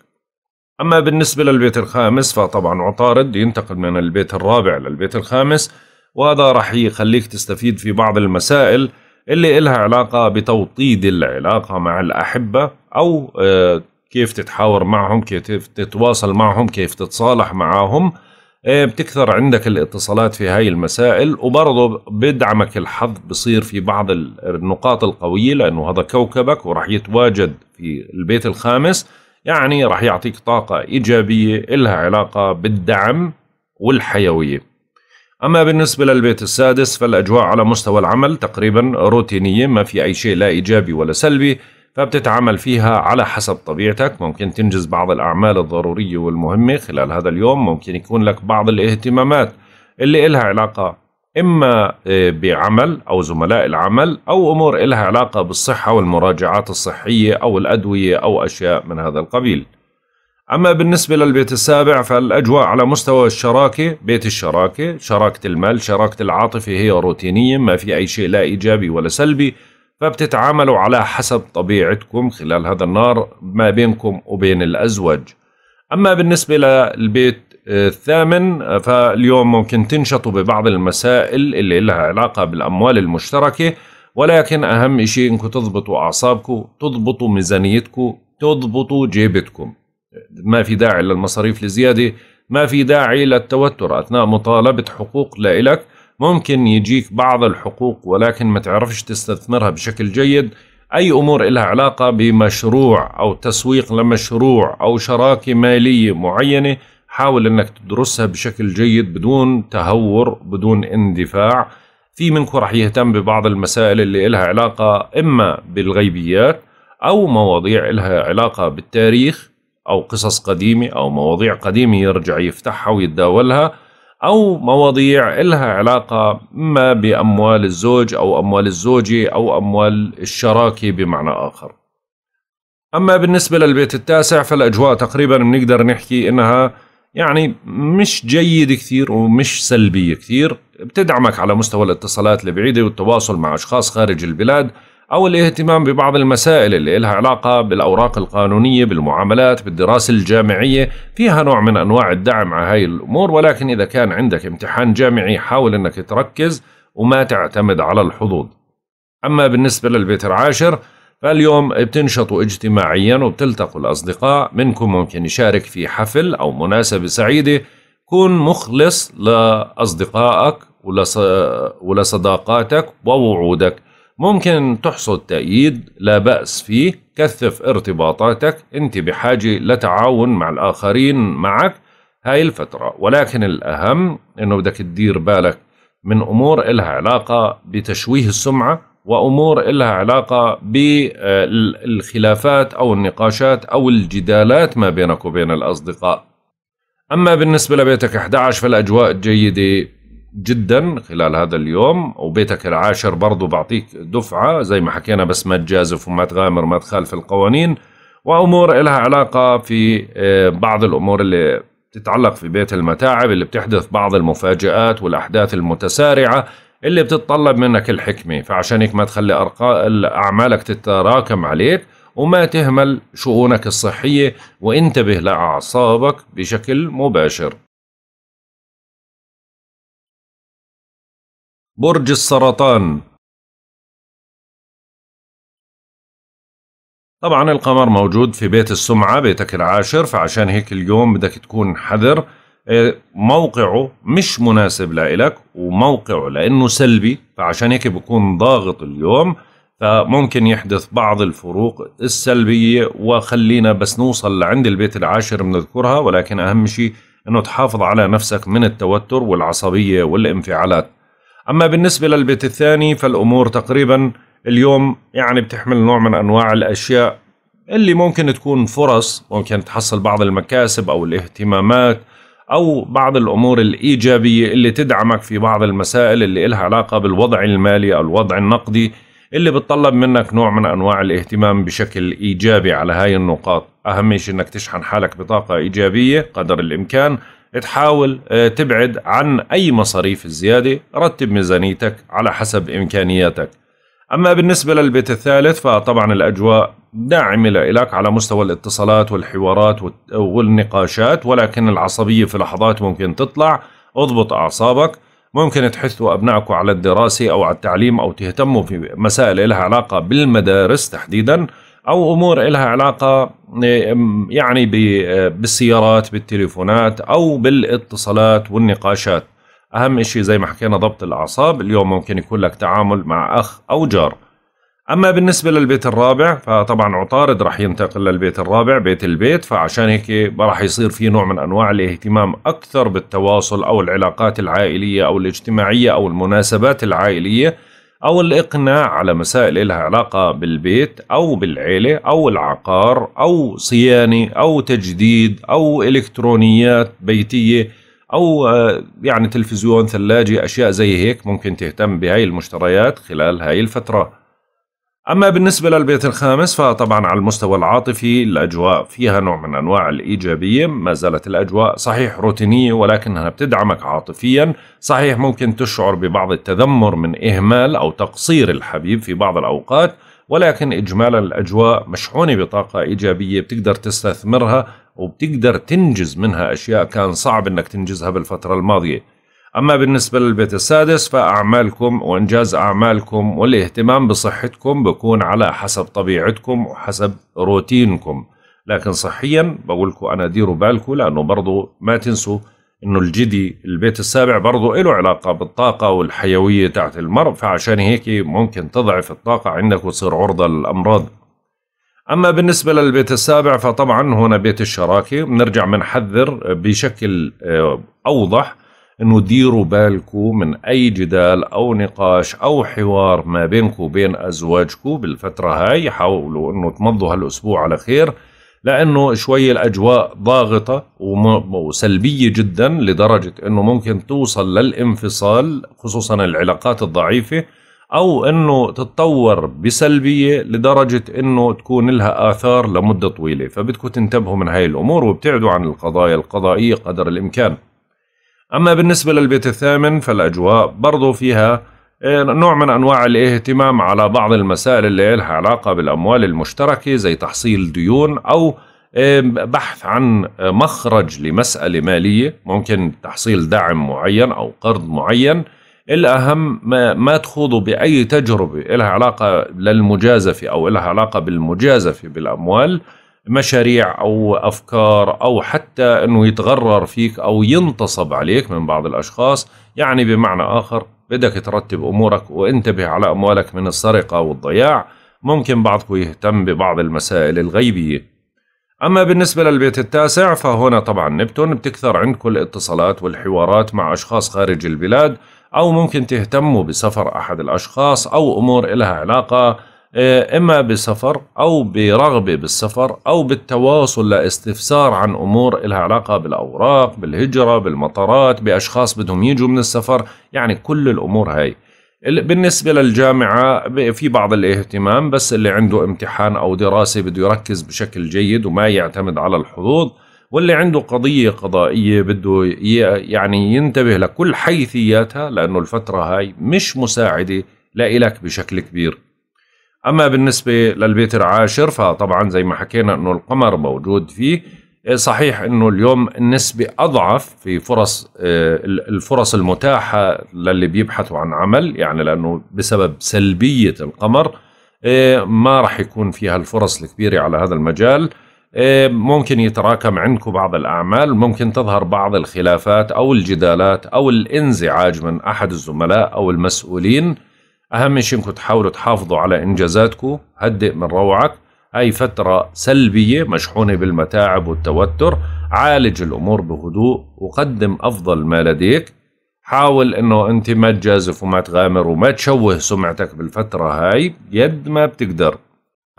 أما بالنسبة للبيت الخامس فطبعا عطارد ينتقل من البيت الرابع للبيت الخامس وهذا راح يخليك تستفيد في بعض المسائل اللي إلها علاقة بتوطيد العلاقة مع الأحبة أو آه، كيف تتحاور معهم كيف تتواصل معهم كيف تتصالح معهم إيه، بتكثر عندك الاتصالات في هاي المسائل وبرضه بدعمك الحظ بصير في بعض النقاط القوية لأنه هذا كوكبك وراح يتواجد في البيت الخامس يعني راح يعطيك طاقة إيجابية إلها علاقة بالدعم والحيوية أما بالنسبة للبيت السادس فالأجواء على مستوى العمل تقريبا روتينية ما في أي شيء لا إيجابي ولا سلبي فبتتعامل فيها على حسب طبيعتك ممكن تنجز بعض الأعمال الضرورية والمهمة خلال هذا اليوم ممكن يكون لك بعض الاهتمامات اللي إلها علاقة إما آه، بعمل أو زملاء العمل أو أمور إلها علاقة بالصحة والمراجعات الصحية أو الأدوية أو أشياء من هذا القبيل أما بالنسبة للبيت السابع فالأجواء على مستوى الشراكة بيت الشراكة شراكة المال شراكة العاطفة هي روتينية ما في أي شيء لا إيجابي ولا سلبي فبتتعاملوا على حسب طبيعتكم خلال هذا النار ما بينكم وبين الأزواج أما بالنسبة للبيت آه، الثامن آه، فاليوم ممكن تنشطوا ببعض المسائل اللي لها علاقة بالأموال المشتركة ولكن أهم شيء إنكم تضبطوا أعصابكم تضبطوا ميزانيتكم تضبطوا جيبتكم ما في داعي للمصاريف الزيادة ما في داعي للتوتر أثناء مطالبة حقوق لإلك ممكن يجيك بعض الحقوق ولكن ما تعرفش تستثمرها بشكل جيد أي أمور لها علاقة بمشروع أو تسويق لمشروع أو شراكة مالية معينة حاول أنك تدرسها بشكل جيد بدون تهور بدون اندفاع في منكم رح يهتم ببعض المسائل اللي لها علاقة إما بالغيبيات أو مواضيع لها علاقة بالتاريخ أو قصص قديمة أو مواضيع قديمة يرجع يفتحها ويتداولها أو مواضيع إلها علاقة ما بأموال الزوج أو أموال الزوجة أو أموال الشراكة بمعنى آخر أما بالنسبة للبيت التاسع فالأجواء تقريبا بنقدر نحكي إنها يعني مش جيد كثير ومش سلبية كثير بتدعمك على مستوى الاتصالات البعيدة والتواصل مع أشخاص خارج البلاد أو الاهتمام ببعض المسائل اللي لها علاقة بالأوراق القانونية بالمعاملات بالدراسة الجامعية فيها نوع من أنواع الدعم على هاي الأمور ولكن إذا كان عندك امتحان جامعي حاول أنك تركز وما تعتمد على الحظوظ أما بالنسبة للبيت العاشر فاليوم بتنشطوا اجتماعيا وبتلتقوا الأصدقاء منكم ممكن يشارك في حفل أو مناسبة سعيدة كن مخلص لأصدقائك ولصداقاتك ووعودك ممكن تحصد تأييد لا بأس فيه كثف ارتباطاتك أنت بحاجة لتعاون مع الآخرين معك هاي الفترة ولكن الأهم أنه بدك تدير بالك من أمور إلها علاقة بتشويه السمعة وأمور إلها علاقة بالخلافات أو النقاشات أو الجدالات ما بينك وبين الأصدقاء أما بالنسبة لبيتك 11 فالأجواء جيدة جدا خلال هذا اليوم وبيتك العاشر برضو بعطيك دفعة زي ما حكينا بس ما تجازف وما تغامر ما تخالف القوانين وأمور إلها علاقة في آه، بعض الأمور اللي تتعلق في بيت المتاعب اللي بتحدث بعض المفاجآت والأحداث المتسارعة اللي بتتطلب منك الحكمة فعشان هيك ما تخلي أرقاء أعمالك تتراكم عليك وما تهمل شؤونك الصحية وانتبه لأعصابك بشكل مباشر برج السرطان طبعا القمر موجود في بيت السمعة بيتك العاشر فعشان هيك اليوم بدك تكون حذر إيه، موقعه مش مناسب لإلك وموقعه لأنه سلبي فعشان هيك بكون ضاغط اليوم فممكن يحدث بعض الفروق السلبية وخلينا بس نوصل لعند البيت العاشر بنذكرها ولكن أهم شيء أنه تحافظ على نفسك من التوتر والعصبية والانفعالات أما بالنسبة للبيت الثاني فالأمور تقريبا اليوم يعني بتحمل نوع من أنواع الأشياء اللي ممكن تكون فرص ممكن تحصل بعض المكاسب أو الاهتمامات أو بعض الأمور الإيجابية اللي تدعمك في بعض المسائل اللي إلها علاقة بالوضع المالي أو الوضع النقدي اللي بتطلب منك نوع من أنواع الاهتمام بشكل إيجابي على هاي النقاط أهم شيء أنك تشحن حالك بطاقة إيجابية قدر الإمكان تحاول آه، تبعد عن أي مصاريف الزيادة رتب ميزانيتك على حسب إمكانياتك أما بالنسبة للبيت الثالث فطبعا الأجواء داعمة لك على مستوى الاتصالات والحوارات والنقاشات ولكن العصبية في لحظات ممكن تطلع اضبط أعصابك ممكن تحثوا أبنائكم على الدراسة أو على التعليم أو تهتموا في مسائل لها علاقة بالمدارس تحديدا او امور لها علاقه يعني بالسيارات بالتليفونات او بالاتصالات والنقاشات اهم شيء زي ما حكينا ضبط الاعصاب اليوم ممكن يكون لك تعامل مع اخ او جار اما بالنسبه للبيت الرابع فطبعا عطارد راح ينتقل للبيت الرابع بيت البيت فعشان هيك راح يصير في نوع من انواع الاهتمام اكثر بالتواصل او العلاقات العائليه او الاجتماعيه او المناسبات العائليه أو الإقناع على مسائل لها علاقة بالبيت أو بالعيلة أو العقار أو صيانة أو تجديد أو إلكترونيات بيتية أو آه، يعني تلفزيون ثلاجة أشياء زي هيك ممكن تهتم بهاي المشتريات خلال هاي الفترة أما بالنسبة للبيت الخامس فطبعا على المستوى العاطفي الأجواء فيها نوع من أنواع الإيجابية ما زالت الأجواء صحيح روتينية ولكنها بتدعمك عاطفيا صحيح ممكن تشعر ببعض التذمر من إهمال أو تقصير الحبيب في بعض الأوقات ولكن إجمالا الأجواء مشحونة بطاقة إيجابية بتقدر تستثمرها وبتقدر تنجز منها أشياء كان صعب أنك تنجزها بالفترة الماضية أما بالنسبة للبيت السادس فأعمالكم وإنجاز أعمالكم والاهتمام بصحتكم بكون على حسب طبيعتكم وحسب روتينكم لكن صحيا بقولكم أنا ديروا بالكم لأنه برضو ما تنسوا إنه الجدي البيت السابع برضو له علاقة بالطاقة والحيوية تاعت المرء فعشان هيك ممكن تضعف الطاقة عندك وتصير عرضة للأمراض أما بالنسبة للبيت السابع فطبعا هنا بيت الشراكة بنرجع بنحذر بشكل آه، أوضح انه ديروا بالكم من اي جدال او نقاش او حوار ما بينكم وبين ازواجكم بالفتره هاي حاولوا انه تمضوا هالاسبوع على خير لانه شوي الاجواء ضاغطه وسلبيه جدا لدرجه انه ممكن توصل للانفصال خصوصا العلاقات الضعيفه او انه تتطور بسلبيه لدرجه انه تكون لها اثار لمده طويله فبدكم تنتبهوا من هاي الامور وابتعدوا عن القضايا القضائيه قدر الامكان أما بالنسبة للبيت الثامن فالأجواء برضو فيها آه، نوع من أنواع الاهتمام على بعض المسائل اللي لها علاقة بالأموال المشتركة زي تحصيل ديون أو آه، بحث عن آه، مخرج لمسألة مالية ممكن تحصيل دعم معين أو قرض معين الأهم ما, ما تخوضوا بأي تجربة لها علاقة للمجازفة أو لها علاقة بالمجازفة بالأموال مشاريع او افكار او حتى انه يتغرر فيك او ينتصب عليك من بعض الاشخاص يعني بمعنى اخر بدك ترتب امورك وانتبه على اموالك من السرقه والضياع ممكن بعضكم يهتم ببعض المسائل الغيبيه أما بالنسبة للبيت التاسع فهنا طبعا نبتون بتكثر عندكم الاتصالات والحوارات مع أشخاص خارج البلاد أو ممكن تهتموا بسفر أحد الأشخاص أو أمور إلها علاقة آه، إما بسفر أو برغبة بالسفر أو بالتواصل لاستفسار عن أمور إلها علاقة بالأوراق بالهجرة بالمطارات بأشخاص بدهم يجوا من السفر يعني كل الأمور هاي بالنسبة للجامعة في بعض الاهتمام بس اللي عنده امتحان أو دراسة بده يركز بشكل جيد وما يعتمد على الحظوظ واللي عنده قضية قضائية بده يعني ينتبه لكل حيثياتها لأنه الفترة هاي مش مساعدة لإلك بشكل كبير أما بالنسبة للبيت العاشر فطبعا زي ما حكينا أنه القمر موجود فيه آه، صحيح أنه اليوم النسبة أضعف في فرص آه، الفرص المتاحة للي بيبحثوا عن عمل يعني لأنه بسبب سلبية القمر آه، ما راح يكون فيها الفرص الكبيرة على هذا المجال ممكن يتراكم عندكم بعض الأعمال ممكن تظهر بعض الخلافات أو الجدالات أو الانزعاج من أحد الزملاء أو المسؤولين أهم شيء إنكم تحاولوا تحافظوا على إنجازاتكم هدئ من روعك اي فترة سلبية مشحونة بالمتاعب والتوتر عالج الأمور بهدوء وقدم أفضل ما لديك حاول انه انت ما تجازف وما تغامر وما تشوه سمعتك بالفترة هاي قد ما بتقدر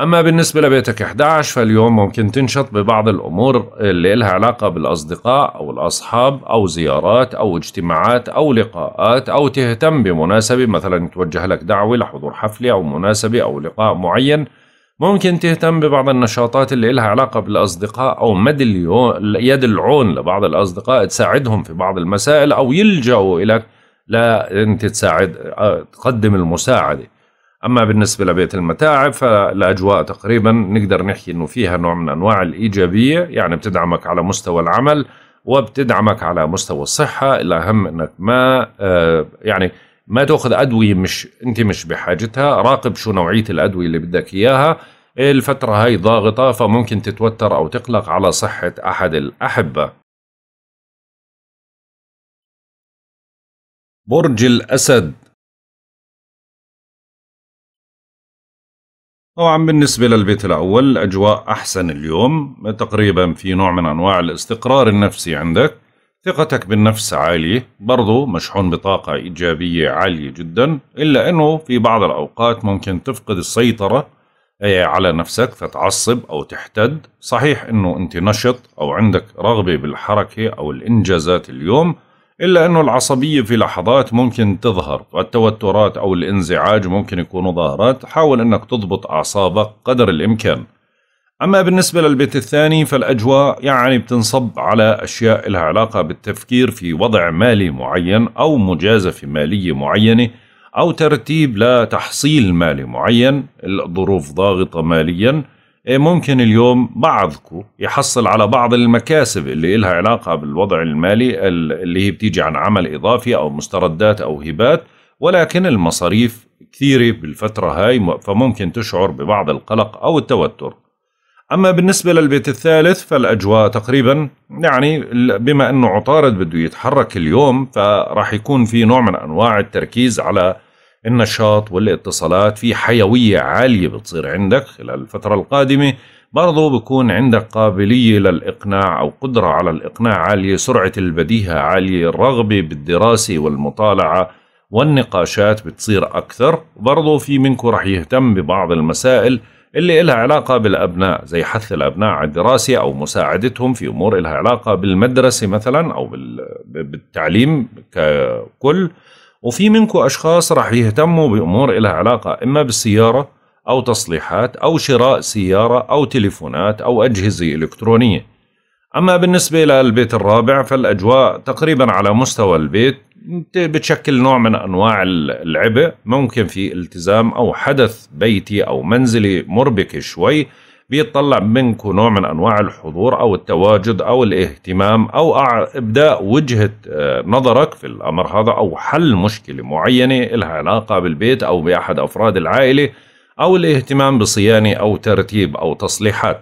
أما بالنسبة لبيتك 11 فاليوم ممكن تنشط ببعض الأمور اللي لها علاقة بالأصدقاء أو الأصحاب أو زيارات أو اجتماعات أو لقاءات أو تهتم بمناسبة مثلا توجه لك دعوة لحضور حفلة أو مناسبة أو لقاء معين ممكن تهتم ببعض النشاطات اللي لها علاقة بالأصدقاء أو مد يد العون لبعض الأصدقاء تساعدهم في بعض المسائل أو يلجأوا إليك لا أنت تساعد آه، تقدم المساعدة أما بالنسبة لبيت المتاعب فالأجواء تقريبا نقدر نحكي أنه فيها نوع من أنواع الإيجابية يعني بتدعمك على مستوى العمل وبتدعمك على مستوى الصحة الأهم أنك ما آه، يعني ما تأخذ أدوية مش أنت مش بحاجتها راقب شو نوعية الأدوية اللي بدك إياها الفترة هاي ضاغطة فممكن تتوتر أو تقلق على صحة أحد الأحبة برج الأسد طبعا بالنسبة للبيت الأول الأجواء أحسن اليوم تقريبا في نوع من أنواع الاستقرار النفسي عندك ثقتك بالنفس عالية برضو مشحون بطاقة إيجابية عالية جدا إلا أنه في بعض الأوقات ممكن تفقد السيطرة على نفسك فتعصب أو تحتد صحيح أنه أنت نشط أو عندك رغبة بالحركة أو الإنجازات اليوم إلا أنه العصبية في لحظات ممكن تظهر والتوترات أو الانزعاج ممكن يكونوا ظاهرات حاول أنك تضبط أعصابك قدر الإمكان أما بالنسبة للبيت الثاني فالأجواء يعني بتنصب على أشياء لها علاقة بالتفكير في وضع مالي معين أو مجازفة مالية معينة أو ترتيب لتحصيل مالي معين الظروف ضاغطة ماليا إيه، ممكن اليوم بعضكم يحصل على بعض المكاسب اللي لها علاقة بالوضع المالي اللي هي بتيجي عن عمل إضافي أو مستردات أو هبات ولكن المصاريف كثيرة بالفترة هاي فممكن تشعر ببعض القلق أو التوتر أما بالنسبة للبيت الثالث فالأجواء تقريبا يعني بما أنه عطارد بده يتحرك اليوم فراح يكون في نوع من أنواع التركيز على النشاط والاتصالات في حيوية عالية بتصير عندك خلال الفترة القادمة برضو بكون عندك قابلية للإقناع أو قدرة على الإقناع عالية سرعة البديهة عالية الرغبة بالدراسة والمطالعة والنقاشات بتصير أكثر برضو في منكم رح يهتم ببعض المسائل اللي إلها علاقة بالأبناء زي حث الأبناء على الدراسة أو مساعدتهم في أمور إلها علاقة بالمدرسة مثلا أو بالتعليم ككل وفي منكم أشخاص راح يهتموا بأمور إلها علاقة إما بالسيارة أو تصليحات أو شراء سيارة أو تليفونات أو أجهزة إلكترونية أما بالنسبة للبيت الرابع فالأجواء تقريبا على مستوى البيت بتشكل نوع من أنواع العبء ممكن في التزام أو حدث بيتي أو منزلي مربك شوي بيتطلع منكم نوع من انواع الحضور او التواجد او الاهتمام او ابداء وجهه آه، نظرك في الامر هذا او حل مشكله معينه لها علاقه بالبيت او باحد افراد العائله او الاهتمام بصيانه او ترتيب او تصليحات.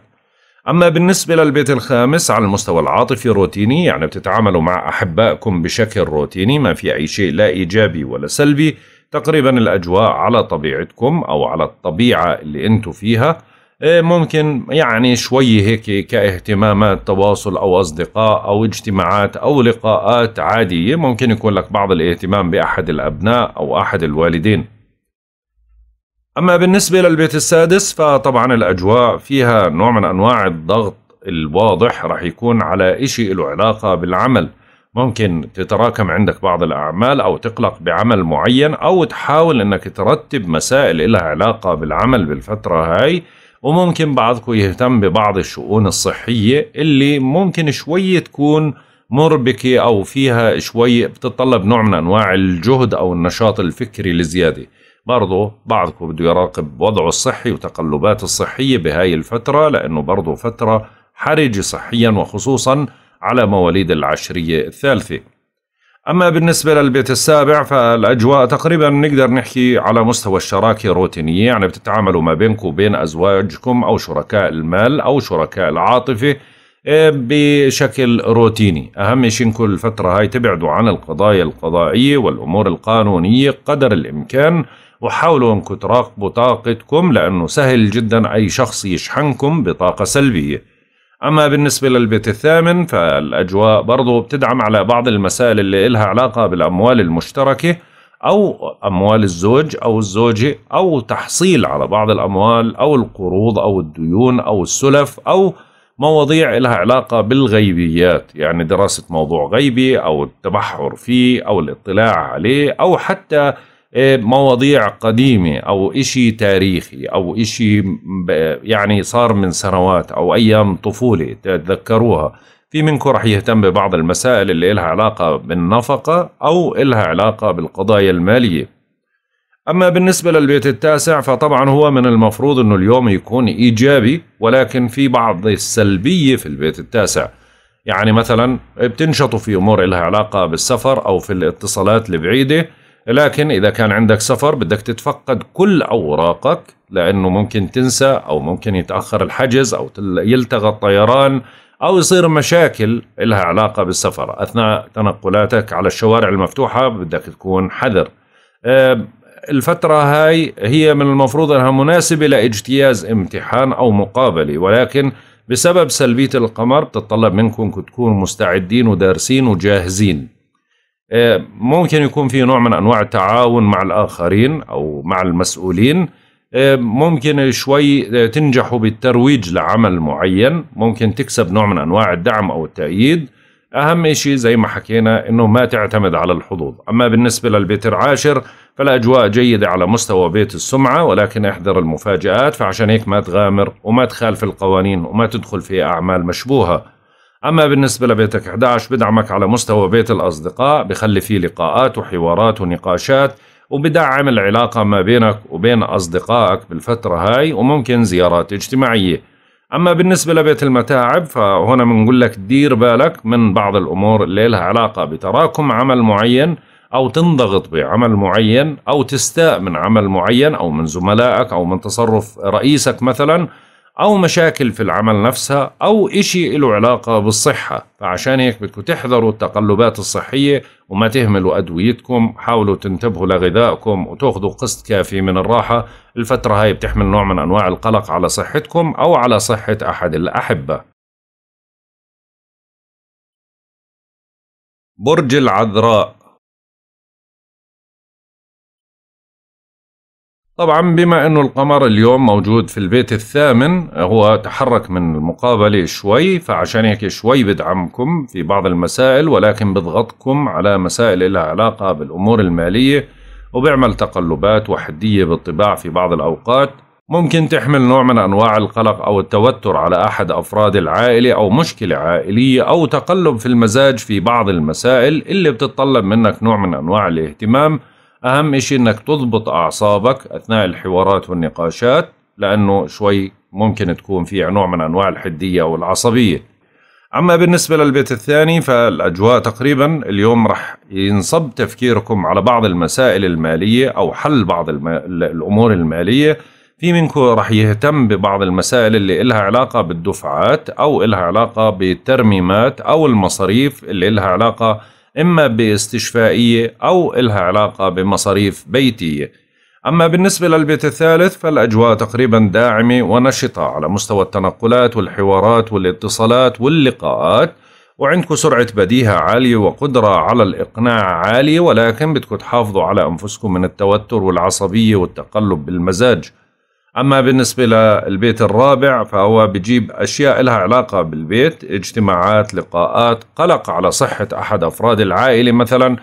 اما بالنسبه للبيت الخامس على المستوى العاطفي روتيني يعني بتتعاملوا مع احبائكم بشكل روتيني ما في اي شيء لا ايجابي ولا سلبي تقريبا الاجواء على طبيعتكم او على الطبيعه اللي انتم فيها إيه، ممكن يعني شوي هيك كاهتمامات تواصل او اصدقاء او اجتماعات او لقاءات عاديه ممكن يكون لك بعض الاهتمام باحد الابناء او احد الوالدين اما بالنسبه للبيت السادس فطبعا الاجواء فيها نوع من انواع الضغط الواضح راح يكون على إشي له علاقه بالعمل ممكن تتراكم عندك بعض الأعمال أو تقلق بعمل معين أو تحاول أنك ترتب مسائل لها علاقة بالعمل بالفترة هاي وممكن بعضكم يهتم ببعض الشؤون الصحية اللي ممكن شوية تكون مربكة أو فيها شوي بتتطلب نوع من أنواع الجهد أو النشاط الفكري الزيادة برضه بعضكم بده يراقب وضعه الصحي وتقلباته الصحية بهاي الفترة لأنه برضه فترة حرجة صحيا وخصوصا على مواليد العشرية الثالثة أما بالنسبة للبيت السابع فالأجواء تقريبا نقدر نحكي على مستوى الشراكة روتينية يعني بتتعاملوا ما بينكم وبين أزواجكم أو شركاء المال أو شركاء العاطفة آه، بشكل روتيني أهم شيء كل الفترة هاي تبعدوا عن القضايا القضائية والأمور القانونية قدر الإمكان وحاولوا أنكم تراقبوا طاقتكم لأنه سهل جدا أي شخص يشحنكم بطاقة سلبية أما بالنسبة للبيت الثامن فالأجواء برضو بتدعم على بعض المسائل اللي إلها علاقة بالأموال المشتركة أو أموال الزوج أو الزوجة أو تحصيل على بعض الأموال أو القروض أو الديون أو السلف أو مواضيع لها علاقة بالغيبيات يعني دراسة موضوع غيبي أو التبحر فيه أو الاطلاع عليه أو حتى إيه، مواضيع قديمة أو إشي تاريخي أو إشي يعني صار من سنوات أو أيام طفولة تتذكروها في منكم رح يهتم ببعض المسائل اللي إلها علاقة بالنفقة أو إلها علاقة بالقضايا المالية أما بالنسبة للبيت التاسع فطبعا هو من المفروض أنه اليوم يكون إيجابي ولكن في بعض السلبية في البيت التاسع يعني مثلا بتنشطوا في أمور إلها علاقة بالسفر أو في الاتصالات البعيدة لكن إذا كان عندك سفر بدك تتفقد كل أوراقك لأنه ممكن تنسى أو ممكن يتأخر الحجز أو يلتغى الطيران أو يصير مشاكل لها علاقة بالسفر أثناء تنقلاتك على الشوارع المفتوحة بدك تكون حذر الفترة هاي هي من المفروض أنها مناسبة لاجتياز امتحان أو مقابلة ولكن بسبب سلبية القمر بتتطلب منكم تكونوا مستعدين ودارسين وجاهزين آه، ممكن يكون في نوع من انواع التعاون مع الاخرين او مع المسؤولين آه، ممكن شوي آه، تنجحوا بالترويج لعمل معين ممكن تكسب نوع من انواع الدعم او التأييد اهم شيء زي ما حكينا انه ما تعتمد على الحظوظ اما بالنسبه للبيت العاشر فالاجواء جيده على مستوى بيت السمعه ولكن احذر المفاجآت فعشان هيك ما تغامر وما تخالف القوانين وما تدخل في اعمال مشبوهه أما بالنسبة لبيتك 11 بدعمك على مستوى بيت الأصدقاء بخلي فيه لقاءات وحوارات ونقاشات وبدعم العلاقة ما بينك وبين أصدقائك بالفترة هاي وممكن زيارات اجتماعية أما بالنسبة لبيت المتاعب فهنا بنقول لك دير بالك من بعض الأمور اللي لها علاقة بتراكم عمل معين أو تنضغط بعمل معين أو تستاء من عمل معين أو من زملائك أو من تصرف رئيسك مثلاً أو مشاكل في العمل نفسها أو إشي له علاقة بالصحة فعشان هيك بدكم تحذروا التقلبات الصحية وما تهملوا أدويتكم حاولوا تنتبهوا لغذائكم وتاخذوا قسط كافي من الراحة الفترة هاي بتحمل نوع من أنواع القلق على صحتكم أو على صحة أحد الأحبة برج العذراء طبعا بما انه القمر اليوم موجود في البيت الثامن هو تحرك من المقابلة شوي فعشان هيك شوي بدعمكم في بعض المسائل ولكن بضغطكم على مسائل لها علاقة بالامور المالية وبيعمل تقلبات وحدية بالطباع في بعض الاوقات ممكن تحمل نوع من انواع القلق او التوتر على احد افراد العائله او مشكله عائليه او تقلب في المزاج في بعض المسائل اللي بتطلب منك نوع من انواع الاهتمام أهم إشي إنك تضبط أعصابك أثناء الحوارات والنقاشات لأنه شوي ممكن تكون فيها نوع من أنواع الحدية أو العصبية أما بالنسبة للبيت الثاني فالأجواء تقريبا اليوم رح ينصب تفكيركم على بعض المسائل المالية أو حل بعض الأمور المالية في منكم رح يهتم ببعض المسائل اللي إلها علاقة بالدفعات أو إلها علاقة بالترميمات أو المصاريف اللي إلها علاقة إما باستشفائية أو إلها علاقة بمصاريف بيتية أما بالنسبة للبيت الثالث فالأجواء تقريبا داعمة ونشطة على مستوى التنقلات والحوارات والاتصالات واللقاءات وعندكم سرعة بديهة عالية وقدرة على الإقناع عالية ولكن بدكم تحافظوا على أنفسكم من التوتر والعصبية والتقلب بالمزاج أما بالنسبة للبيت الرابع فهو بجيب أشياء لها علاقة بالبيت اجتماعات لقاءات قلق على صحة أحد أفراد العائلة مثلا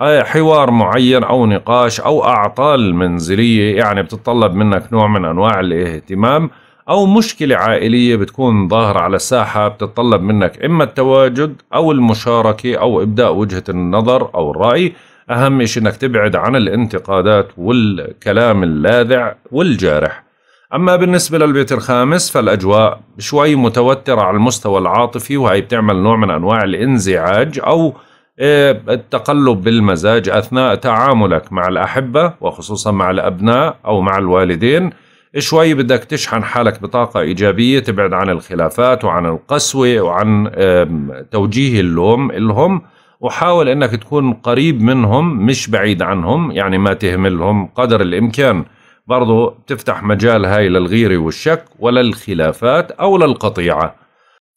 آه، حوار معين أو نقاش أو أعطال منزلية يعني بتطلب منك نوع من أنواع الاهتمام أو مشكلة عائلية بتكون ظاهرة على الساحة بتطلب منك إما التواجد أو المشاركة أو إبداء وجهة النظر أو الرأي أهم شيء إنك تبعد عن الانتقادات والكلام اللاذع والجارح أما بالنسبة للبيت الخامس فالأجواء شوي متوترة على المستوى العاطفي وهي بتعمل نوع من أنواع الانزعاج أو آه، التقلب بالمزاج أثناء تعاملك مع الأحبة وخصوصا مع الأبناء أو مع الوالدين شوي بدك تشحن حالك بطاقة إيجابية تبعد عن الخلافات وعن القسوة وعن توجيه اللوم لهم وحاول أنك تكون قريب منهم مش بعيد عنهم يعني ما تهملهم قدر الإمكان برضو بتفتح مجال هاي للغيرة والشك وللخلافات أو للقطيعة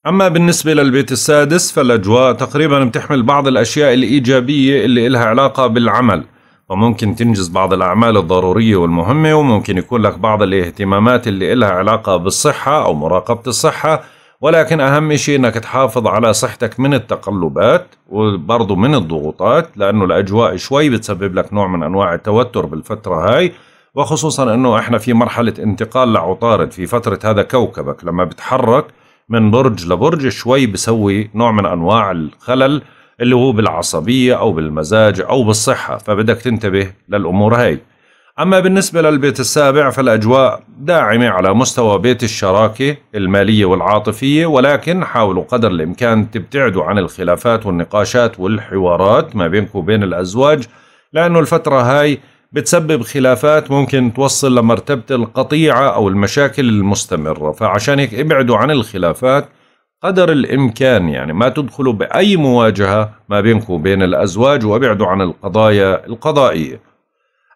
أما بالنسبة للبيت السادس فالأجواء تقريبا بتحمل بعض الأشياء الإيجابية اللي إلها علاقة بالعمل وممكن تنجز بعض الأعمال الضرورية والمهمة وممكن يكون لك بعض الاهتمامات اللي إلها علاقة بالصحة أو مراقبة الصحة ولكن أهم شيء أنك تحافظ على صحتك من التقلبات وبرضه من الضغوطات لأنه الأجواء شوي بتسبب لك نوع من أنواع التوتر بالفترة هاي وخصوصا أنه إحنا في مرحلة انتقال لعطارد في فترة هذا كوكبك لما بتحرك من برج لبرج شوي بسوي نوع من أنواع الخلل اللي هو بالعصبية أو بالمزاج أو بالصحة فبدك تنتبه للأمور هاي أما بالنسبة للبيت السابع فالأجواء داعمة على مستوى بيت الشراكة المالية والعاطفية ولكن حاولوا قدر الإمكان تبتعدوا عن الخلافات والنقاشات والحوارات ما بينكم وبين الأزواج لأنه الفترة هاي بتسبب خلافات ممكن توصل لمرتبة القطيعة أو المشاكل المستمرة فعشان هيك ابعدوا عن الخلافات قدر الإمكان يعني ما تدخلوا بأي مواجهة ما بينكم وبين الأزواج وابعدوا عن القضايا القضائية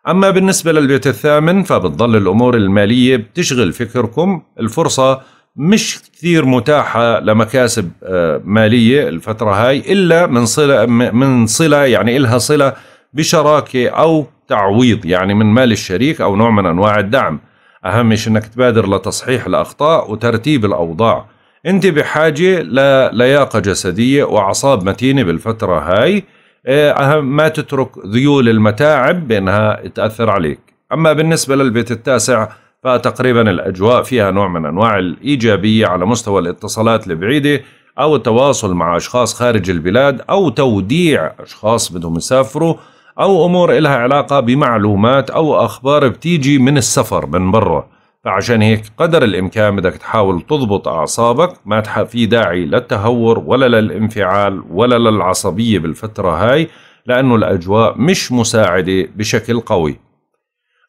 أما بالنسبة للبيت الثامن فبتضل الأمور المالية بتشغل فكركم الفرصة مش كثير متاحة لمكاسب آه، مالية الفترة هاي إلا من صلة من صلة يعني إلها صلة بشراكه او تعويض يعني من مال الشريك او نوع من انواع الدعم اهم شيء انك تبادر لتصحيح الاخطاء وترتيب الاوضاع انت بحاجه للياقه جسديه واعصاب متينه بالفتره هاي آه، أهم ما تترك ذيول المتاعب بانها تاثر عليك اما بالنسبه للبيت التاسع فتقريبا الاجواء فيها نوع من انواع الايجابيه على مستوى الاتصالات البعيده او التواصل مع اشخاص خارج البلاد او توديع اشخاص بدهم يسافروا أو أمور إلها علاقة بمعلومات أو أخبار بتيجي من السفر من برا فعشان هيك قدر الإمكان بدك تحاول تضبط أعصابك ما في داعي للتهور ولا للانفعال ولا للعصبية بالفترة هاي لأنه الأجواء مش مساعدة بشكل قوي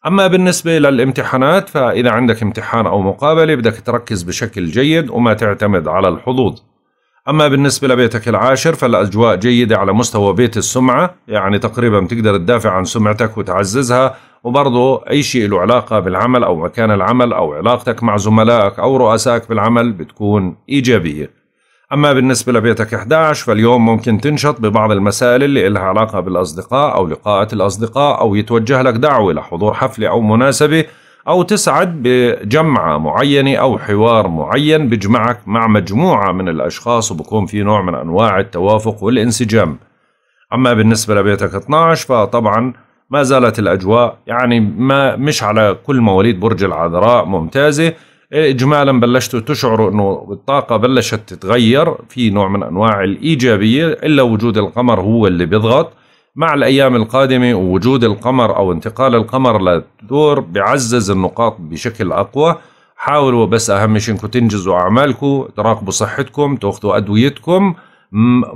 أما بالنسبة للامتحانات فإذا عندك امتحان أو مقابلة بدك تركز بشكل جيد وما تعتمد على الحظوظ أما بالنسبة لبيتك العاشر فالأجواء جيدة على مستوى بيت السمعة يعني تقريبا بتقدر تدافع عن سمعتك وتعززها وبرضه أي شيء له علاقة بالعمل أو مكان العمل أو علاقتك مع زملائك أو رؤسائك بالعمل بتكون إيجابية أما بالنسبة لبيتك 11 فاليوم ممكن تنشط ببعض المسائل اللي إلها علاقة بالأصدقاء أو لقاءات الأصدقاء أو يتوجه لك دعوة لحضور حفلة أو مناسبة أو تسعد بجمعة معينة أو حوار معين بجمعك مع مجموعة من الأشخاص وبكون في نوع من أنواع التوافق والانسجام أما بالنسبة لبيتك 12 فطبعا ما زالت الأجواء يعني ما مش على كل مواليد برج العذراء ممتازة اجمالا بلشتوا تشعروا انه الطاقه بلشت تتغير في نوع من انواع الايجابيه الا وجود القمر هو اللي بيضغط مع الأيام القادمة ووجود القمر أو انتقال القمر للدور بعزز النقاط بشكل أقوى حاولوا بس أهم شيء إنكم تنجزوا أعمالكم تراقبوا صحتكم تأخذوا أدويتكم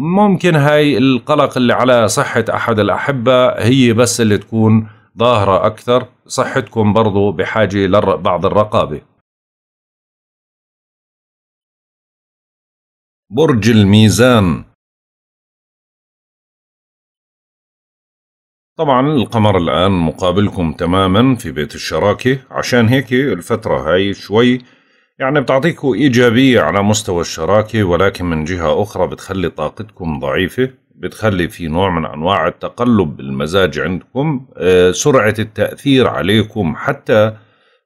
ممكن هاي القلق اللي على صحة أحد الأحبة هي بس اللي تكون ظاهرة أكثر صحتكم برضو بحاجة لبعض الرقابة برج الميزان طبعا القمر الآن مقابلكم تماما في بيت الشراكة عشان هيك الفترة هاي شوي يعني بتعطيكم إيجابية على مستوى الشراكة ولكن من جهة أخرى بتخلي طاقتكم ضعيفة بتخلي في نوع من أنواع التقلب بالمزاج عندكم آه، سرعة التأثير عليكم حتى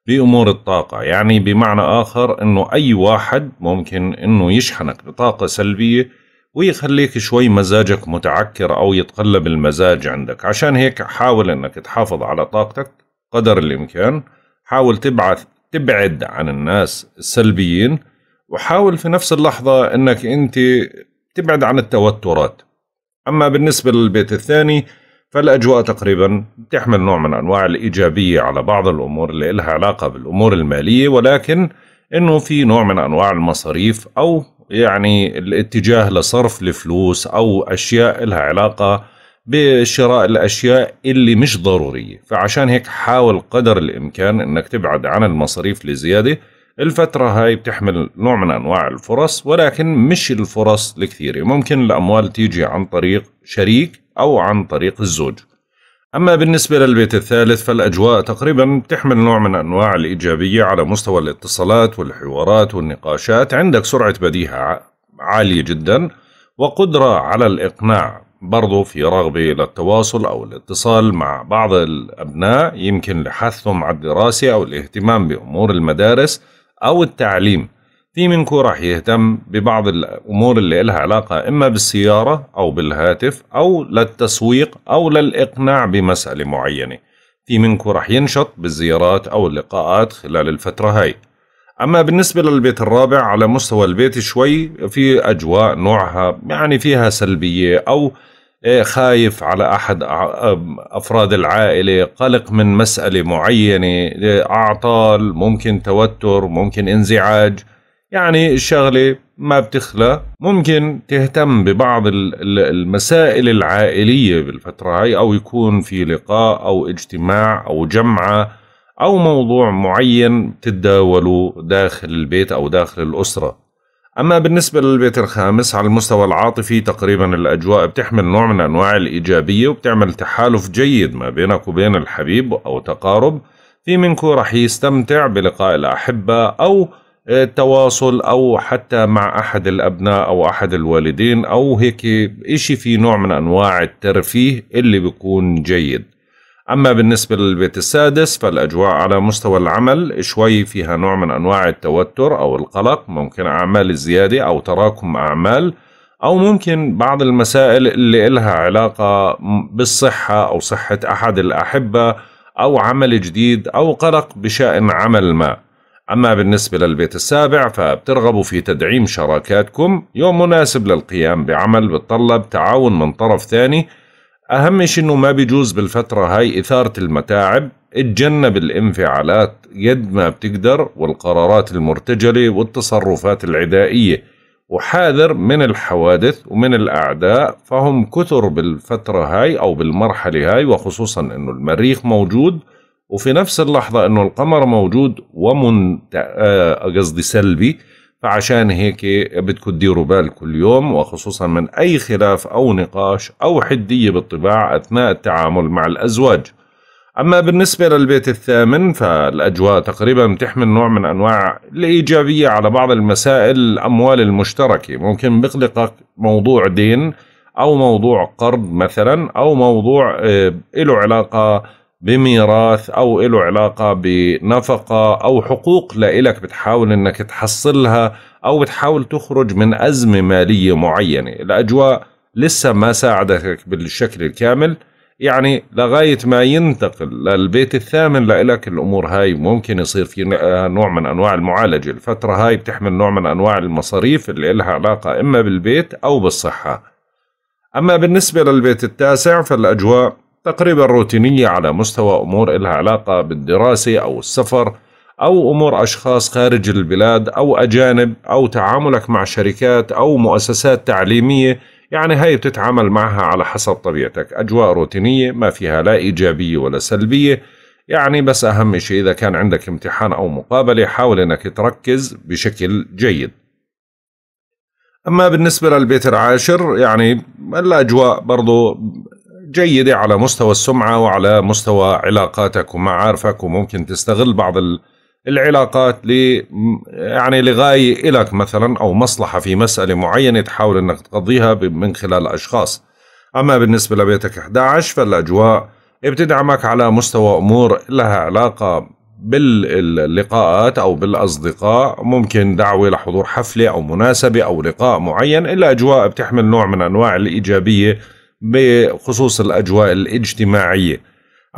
بأمور الطاقة يعني بمعنى آخر أنه أي واحد ممكن أنه يشحنك بطاقة سلبية ويخليك شوي مزاجك متعكر أو يتقلب المزاج عندك عشان هيك حاول أنك تحافظ على طاقتك قدر الإمكان حاول تبعث تبعد عن الناس السلبيين وحاول في نفس اللحظة أنك أنت تبعد عن التوترات أما بالنسبة للبيت الثاني فالأجواء تقريبا تحمل نوع من أنواع الإيجابية على بعض الأمور اللي لها علاقة بالأمور المالية ولكن أنه في نوع من أنواع المصاريف أو يعني الاتجاه لصرف الفلوس أو أشياء لها علاقة بشراء الأشياء اللي مش ضرورية فعشان هيك حاول قدر الإمكان أنك تبعد عن المصاريف لزياده الفترة هاي بتحمل نوع من أنواع الفرص ولكن مش الفرص الكثيرة ممكن الأموال تيجي عن طريق شريك أو عن طريق الزوج أما بالنسبة للبيت الثالث فالأجواء تقريبا تحمل نوع من أنواع الإيجابية على مستوى الاتصالات والحوارات والنقاشات عندك سرعة بديهة عالية جدا وقدرة على الإقناع برضو في رغبة للتواصل أو الاتصال مع بعض الأبناء يمكن لحثهم على الدراسة أو الاهتمام بأمور المدارس أو التعليم في منكم راح يهتم ببعض الأمور اللي لها علاقة إما بالسيارة أو بالهاتف أو للتسويق أو للإقناع بمسألة معينة في منكم راح ينشط بالزيارات أو اللقاءات خلال الفترة هاي أما بالنسبة للبيت الرابع على مستوى البيت شوي في أجواء نوعها يعني فيها سلبية أو إيه، خايف على أحد أفراد العائلة قلق من مسألة معينة إيه، أعطال ممكن توتر ممكن انزعاج يعني الشغلة ما بتخلى ممكن تهتم ببعض المسائل العائلية بالفترة هاي أو يكون في لقاء أو اجتماع أو جمعة أو موضوع معين تتداولوا داخل البيت أو داخل الأسرة أما بالنسبة للبيت الخامس على المستوى العاطفي تقريبا الأجواء بتحمل نوع من أنواع الإيجابية وبتعمل تحالف جيد ما بينك وبين الحبيب أو تقارب في منكو رح يستمتع بلقاء الأحبة أو تواصل او حتى مع احد الابناء او احد الوالدين او هيك اشي في نوع من انواع الترفيه اللي بيكون جيد اما بالنسبه للبيت السادس فالاجواء على مستوى العمل شوي فيها نوع من انواع التوتر او القلق ممكن اعمال زياده او تراكم اعمال أو ممكن بعض المسائل اللي إلها علاقة بالصحة أو صحة أحد الأحبة أو عمل جديد أو قلق بشأن عمل ما أما بالنسبة للبيت السابع فبترغبوا في تدعيم شراكاتكم يوم مناسب للقيام بعمل بتطلب تعاون من طرف ثاني أهم شيء أنه ما بيجوز بالفترة هاي إثارة المتاعب اتجنب الانفعالات قد ما بتقدر والقرارات المرتجلة والتصرفات العدائية وحاذر من الحوادث ومن الأعداء فهم كثر بالفترة هاي أو بالمرحلة هاي وخصوصا أنه المريخ موجود وفي نفس اللحظة أنه القمر موجود ومن آه، قصدي سلبي فعشان هيك بدكم تديروا بال كل يوم وخصوصا من أي خلاف أو نقاش أو حدية بالطباع أثناء التعامل مع الأزواج أما بالنسبة للبيت الثامن فالأجواء تقريبا تحمل نوع من أنواع الإيجابية على بعض المسائل الأموال المشتركة ممكن بقلقك موضوع دين أو موضوع قرض مثلا أو موضوع آه، له علاقة بميراث او له علاقه بنفقه او حقوق لإلك بتحاول انك تحصلها او بتحاول تخرج من ازمه ماليه معينه، الاجواء لسه ما ساعدتك بالشكل الكامل يعني لغايه ما ينتقل للبيت الثامن لإلك الامور هاي ممكن يصير في آه، نوع من انواع المعالجه، الفتره هاي بتحمل نوع من انواع المصاريف اللي لها علاقه اما بالبيت او بالصحه. اما بالنسبه للبيت التاسع فالاجواء تقريبا روتينية على مستوى أمور إلها علاقة بالدراسة أو السفر أو أمور أشخاص خارج البلاد أو أجانب أو تعاملك مع شركات أو مؤسسات تعليمية يعني هاي بتتعامل معها على حسب طبيعتك أجواء روتينية ما فيها لا إيجابية ولا سلبية يعني بس أهم شيء إذا كان عندك امتحان أو مقابلة حاول أنك تركز بشكل جيد أما بالنسبة للبيت العاشر يعني الأجواء برضو جيدة على مستوى السمعة وعلى مستوى علاقاتك ومعارفك وممكن تستغل بعض العلاقات ل يعني لغاية إلك مثلا أو مصلحة في مسألة معينة تحاول أنك تقضيها من خلال أشخاص أما بالنسبة لبيتك 11 فالأجواء بتدعمك على مستوى أمور لها علاقة باللقاءات أو بالأصدقاء ممكن دعوة لحضور حفلة أو مناسبة أو لقاء معين الأجواء بتحمل نوع من أنواع الإيجابية بخصوص الأجواء الاجتماعية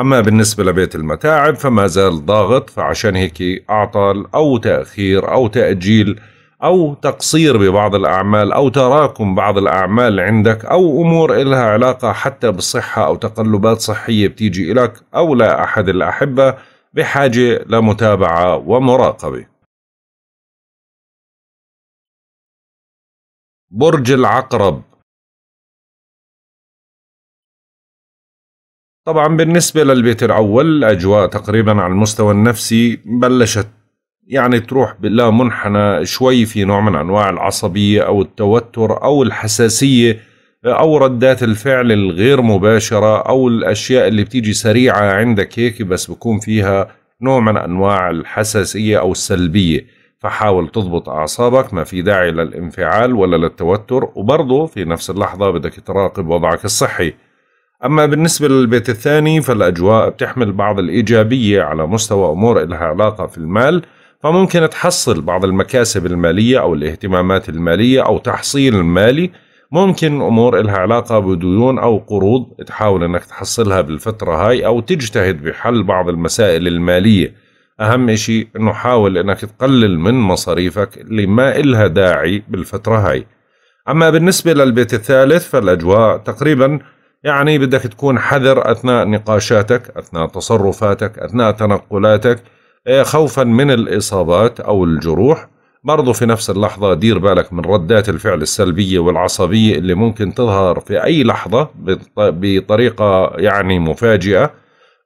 أما بالنسبة لبيت المتاعب فما زال ضاغط فعشان هيك أعطال أو تأخير أو تأجيل أو تقصير ببعض الأعمال أو تراكم بعض الأعمال عندك أو أمور إلها علاقة حتى بالصحة أو تقلبات صحية بتيجي إلك أو لأحد أحد الأحبة بحاجة لمتابعة ومراقبة برج العقرب طبعا بالنسبة للبيت الأول الأجواء تقريبا على المستوى النفسي بلشت يعني تروح لا منحنى شوي في نوع من أنواع العصبية أو التوتر أو الحساسية أو ردات الفعل الغير مباشرة أو الأشياء اللي بتيجي سريعة عندك هيك بس بكون فيها نوع من أنواع الحساسية أو السلبية فحاول تضبط أعصابك ما في داعي للانفعال ولا للتوتر وبرضه في نفس اللحظة بدك تراقب وضعك الصحي أما بالنسبة للبيت الثاني فالأجواء بتحمل بعض الإيجابية على مستوى أمور إلها علاقة في المال فممكن تحصل بعض المكاسب المالية أو الاهتمامات المالية أو تحصيل مالي ممكن أمور إلها علاقة بديون أو قروض تحاول أنك تحصلها بالفترة هاي أو تجتهد بحل بعض المسائل المالية أهم إشي أنه حاول أنك تقلل من مصاريفك اللي ما إلها داعي بالفترة هاي أما بالنسبة للبيت الثالث فالأجواء تقريباً يعني بدك تكون حذر أثناء نقاشاتك أثناء تصرفاتك أثناء تنقلاتك إيه، خوفا من الإصابات أو الجروح برضو في نفس اللحظة دير بالك من ردات الفعل السلبية والعصبية اللي ممكن تظهر في أي لحظة بطريقة يعني مفاجئة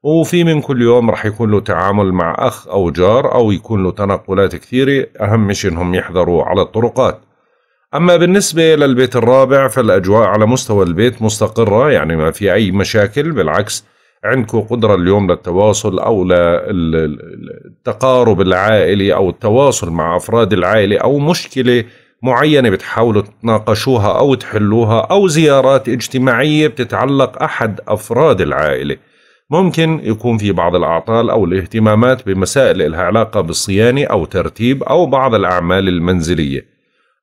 وفي من كل يوم رح يكون له تعامل مع أخ أو جار أو يكون له تنقلات كثيرة أهم شيء إنهم يحذروا على الطرقات أما بالنسبة للبيت الرابع فالأجواء على مستوى البيت مستقرة يعني ما في أي مشاكل بالعكس عندكم قدرة اليوم للتواصل أو للتقارب العائلي أو التواصل مع أفراد العائلة أو مشكلة معينة بتحاولوا تناقشوها أو تحلوها أو زيارات اجتماعية بتتعلق أحد أفراد العائلة ممكن يكون في بعض الأعطال أو الاهتمامات بمسائل لها علاقة بالصيانة أو ترتيب أو بعض الأعمال المنزلية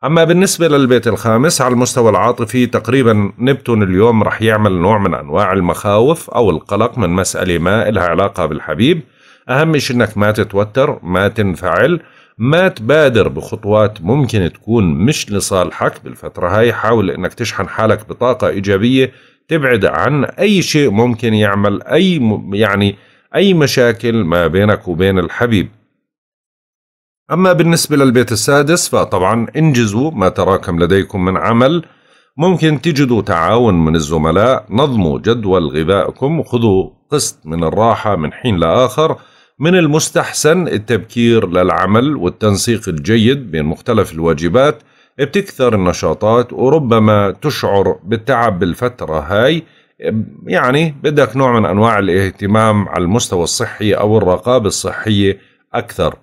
أما بالنسبة للبيت الخامس على المستوى العاطفي تقريبا نبتون اليوم رح يعمل نوع من أنواع المخاوف أو القلق من مسألة ما إلها علاقة بالحبيب أهم شيء إنك ما تتوتر ما تنفعل ما تبادر بخطوات ممكن تكون مش لصالحك بالفترة هاي حاول إنك تشحن حالك بطاقة إيجابية تبعد عن أي شيء ممكن يعمل أي يعني أي مشاكل ما بينك وبين الحبيب أما بالنسبة للبيت السادس فطبعا انجزوا ما تراكم لديكم من عمل ممكن تجدوا تعاون من الزملاء نظموا جدول غذائكم وخذوا قسط من الراحة من حين لآخر من المستحسن التبكير للعمل والتنسيق الجيد بين مختلف الواجبات بتكثر النشاطات وربما تشعر بالتعب بالفترة هاي يعني بدك نوع من أنواع الاهتمام على المستوى الصحي أو الرقابة الصحية أكثر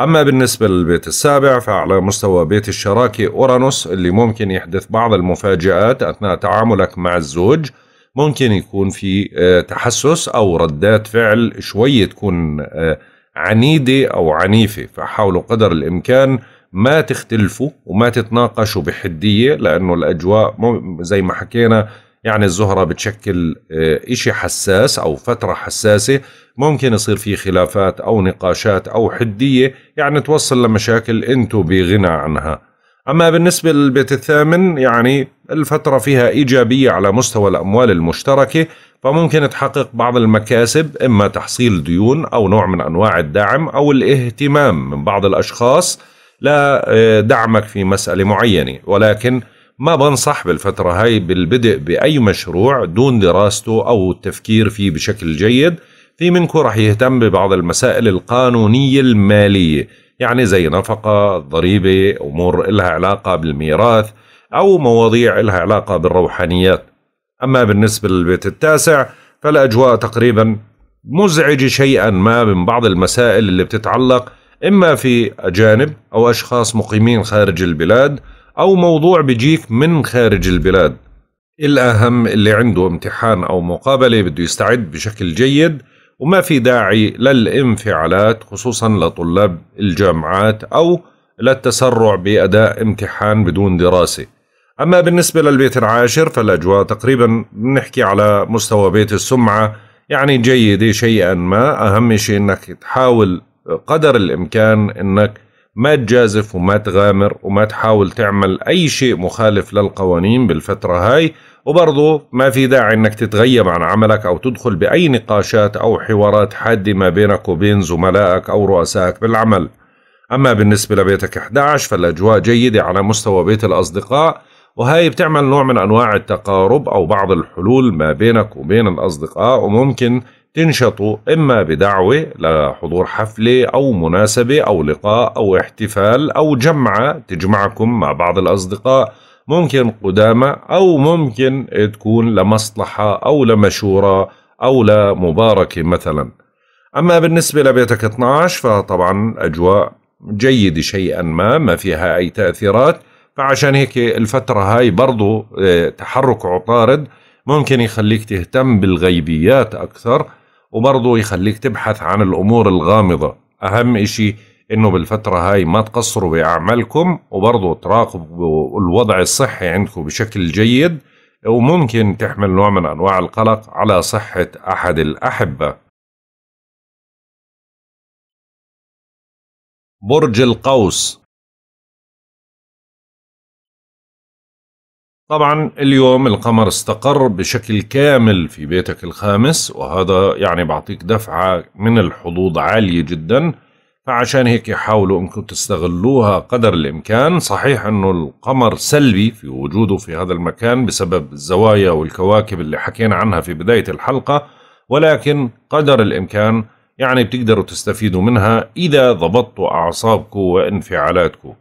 أما بالنسبة للبيت السابع فعلى مستوى بيت الشراكة أورانوس اللي ممكن يحدث بعض المفاجآت أثناء تعاملك مع الزوج ممكن يكون في آه، تحسس أو ردات فعل شوي تكون آه، عنيدة أو عنيفة فحاولوا قدر الإمكان ما تختلفوا وما تتناقشوا بحدية لأنه الأجواء زي ما حكينا يعني الزهرة بتشكل آه، إشي حساس أو فترة حساسة ممكن يصير في خلافات أو نقاشات أو حدية يعني توصل لمشاكل أنتوا بغنى عنها أما بالنسبة للبيت الثامن يعني الفترة فيها إيجابية على مستوى الأموال المشتركة فممكن تحقق بعض المكاسب إما تحصيل ديون أو نوع من أنواع الدعم أو الاهتمام من بعض الأشخاص لدعمك آه، في مسألة معينة ولكن ما بنصح بالفترة هاي بالبدء بأي مشروع دون دراسته أو التفكير فيه بشكل جيد في منكم رح يهتم ببعض المسائل القانونية المالية يعني زي نفقة ضريبة أمور إلها علاقة بالميراث أو مواضيع إلها علاقة بالروحانيات أما بالنسبة للبيت التاسع فالأجواء تقريبا مزعجة شيئا ما من بعض المسائل اللي بتتعلق إما في أجانب أو أشخاص مقيمين خارج البلاد أو موضوع بيجيك من خارج البلاد الأهم اللي عنده امتحان أو مقابلة بده يستعد بشكل جيد وما في داعي للانفعالات خصوصا لطلاب الجامعات أو للتسرع بأداء امتحان بدون دراسة أما بالنسبة للبيت العاشر فالأجواء تقريبا بنحكي على مستوى بيت السمعة يعني جيدة شيئا ما أهم شيء أنك تحاول قدر الإمكان أنك ما تجازف وما تغامر وما تحاول تعمل أي شيء مخالف للقوانين بالفترة هاي وبرضه ما في داعي أنك تتغيب عن عملك أو تدخل بأي نقاشات أو حوارات حادة ما بينك وبين زملائك أو رؤسائك بالعمل أما بالنسبة لبيتك 11 فالأجواء جيدة على مستوى بيت الأصدقاء وهي بتعمل نوع من أنواع التقارب أو بعض الحلول ما بينك وبين الأصدقاء وممكن تنشطوا إما بدعوة لحضور حفلة أو مناسبة أو لقاء أو احتفال أو جمعة تجمعكم مع بعض الأصدقاء ممكن قدامى أو ممكن تكون لمصلحة أو لمشورة أو لمباركة مثلا أما بالنسبة لبيتك 12 فطبعا أجواء جيدة شيئا ما ما فيها أي تأثيرات فعشان هيك الفترة هاي برضو آه، تحرك عطارد ممكن يخليك تهتم بالغيبيات أكثر وبرضه يخليك تبحث عن الأمور الغامضة أهم إشي إنه بالفترة هاي ما تقصروا بأعمالكم وبرضه تراقبوا الوضع الصحي عندكم بشكل جيد وممكن تحمل نوع من أنواع القلق على صحة أحد الأحبة برج القوس طبعا اليوم القمر استقر بشكل كامل في بيتك الخامس وهذا يعني بعطيك دفعة من الحظوظ عالية جدا فعشان هيك حاولوا انكم تستغلوها قدر الامكان صحيح انه القمر سلبي في وجوده في هذا المكان بسبب الزوايا والكواكب اللي حكينا عنها في بداية الحلقة ولكن قدر الامكان يعني بتقدروا تستفيدوا منها اذا ضبطتوا اعصابكم وانفعالاتكم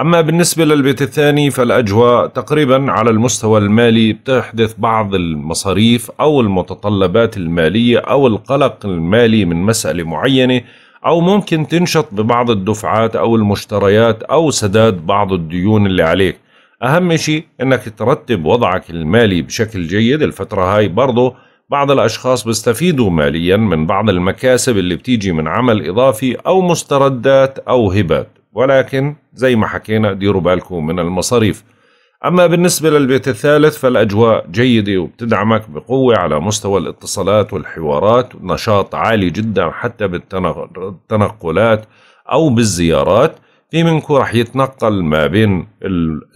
أما بالنسبة للبيت الثاني فالأجواء تقريبا على المستوى المالي بتحدث بعض المصاريف أو المتطلبات المالية أو القلق المالي من مسألة معينة أو ممكن تنشط ببعض الدفعات أو المشتريات أو سداد بعض الديون اللي عليك أهم شيء أنك ترتب وضعك المالي بشكل جيد الفترة هاي برضو بعض الأشخاص بيستفيدوا ماليا من بعض المكاسب اللي بتيجي من عمل إضافي أو مستردات أو هبات ولكن زي ما حكينا ديروا بالكم من المصاريف أما بالنسبة للبيت الثالث فالأجواء جيدة وبتدعمك بقوة على مستوى الاتصالات والحوارات نشاط عالي جدا حتى بالتنقلات أو بالزيارات في منكم رح يتنقل ما بين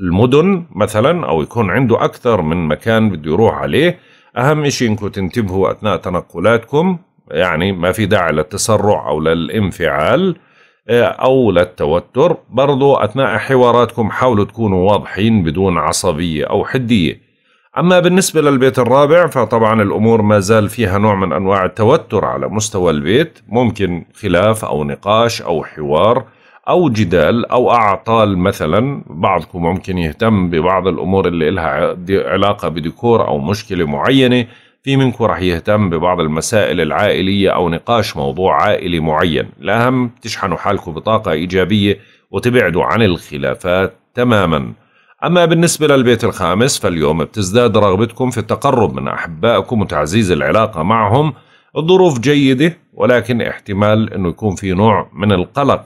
المدن مثلا أو يكون عنده أكثر من مكان بده يروح عليه أهم شيء إنكم تنتبهوا أثناء تنقلاتكم يعني ما في داعي للتسرع أو للانفعال أو للتوتر برضو أثناء حواراتكم حاولوا تكونوا واضحين بدون عصبية أو حدية أما بالنسبة للبيت الرابع فطبعا الأمور ما زال فيها نوع من أنواع التوتر على مستوى البيت ممكن خلاف أو نقاش أو حوار أو جدال أو أعطال مثلا بعضكم ممكن يهتم ببعض الأمور اللي لها علاقة بديكور أو مشكلة معينة في منكم راح يهتم ببعض المسائل العائلية أو نقاش موضوع عائلي معين الأهم تشحنوا حالكم بطاقة إيجابية وتبعدوا عن الخلافات تماما أما بالنسبة للبيت الخامس فاليوم بتزداد رغبتكم في التقرب من أحبائكم وتعزيز العلاقة معهم الظروف جيدة ولكن احتمال أنه يكون في نوع من القلق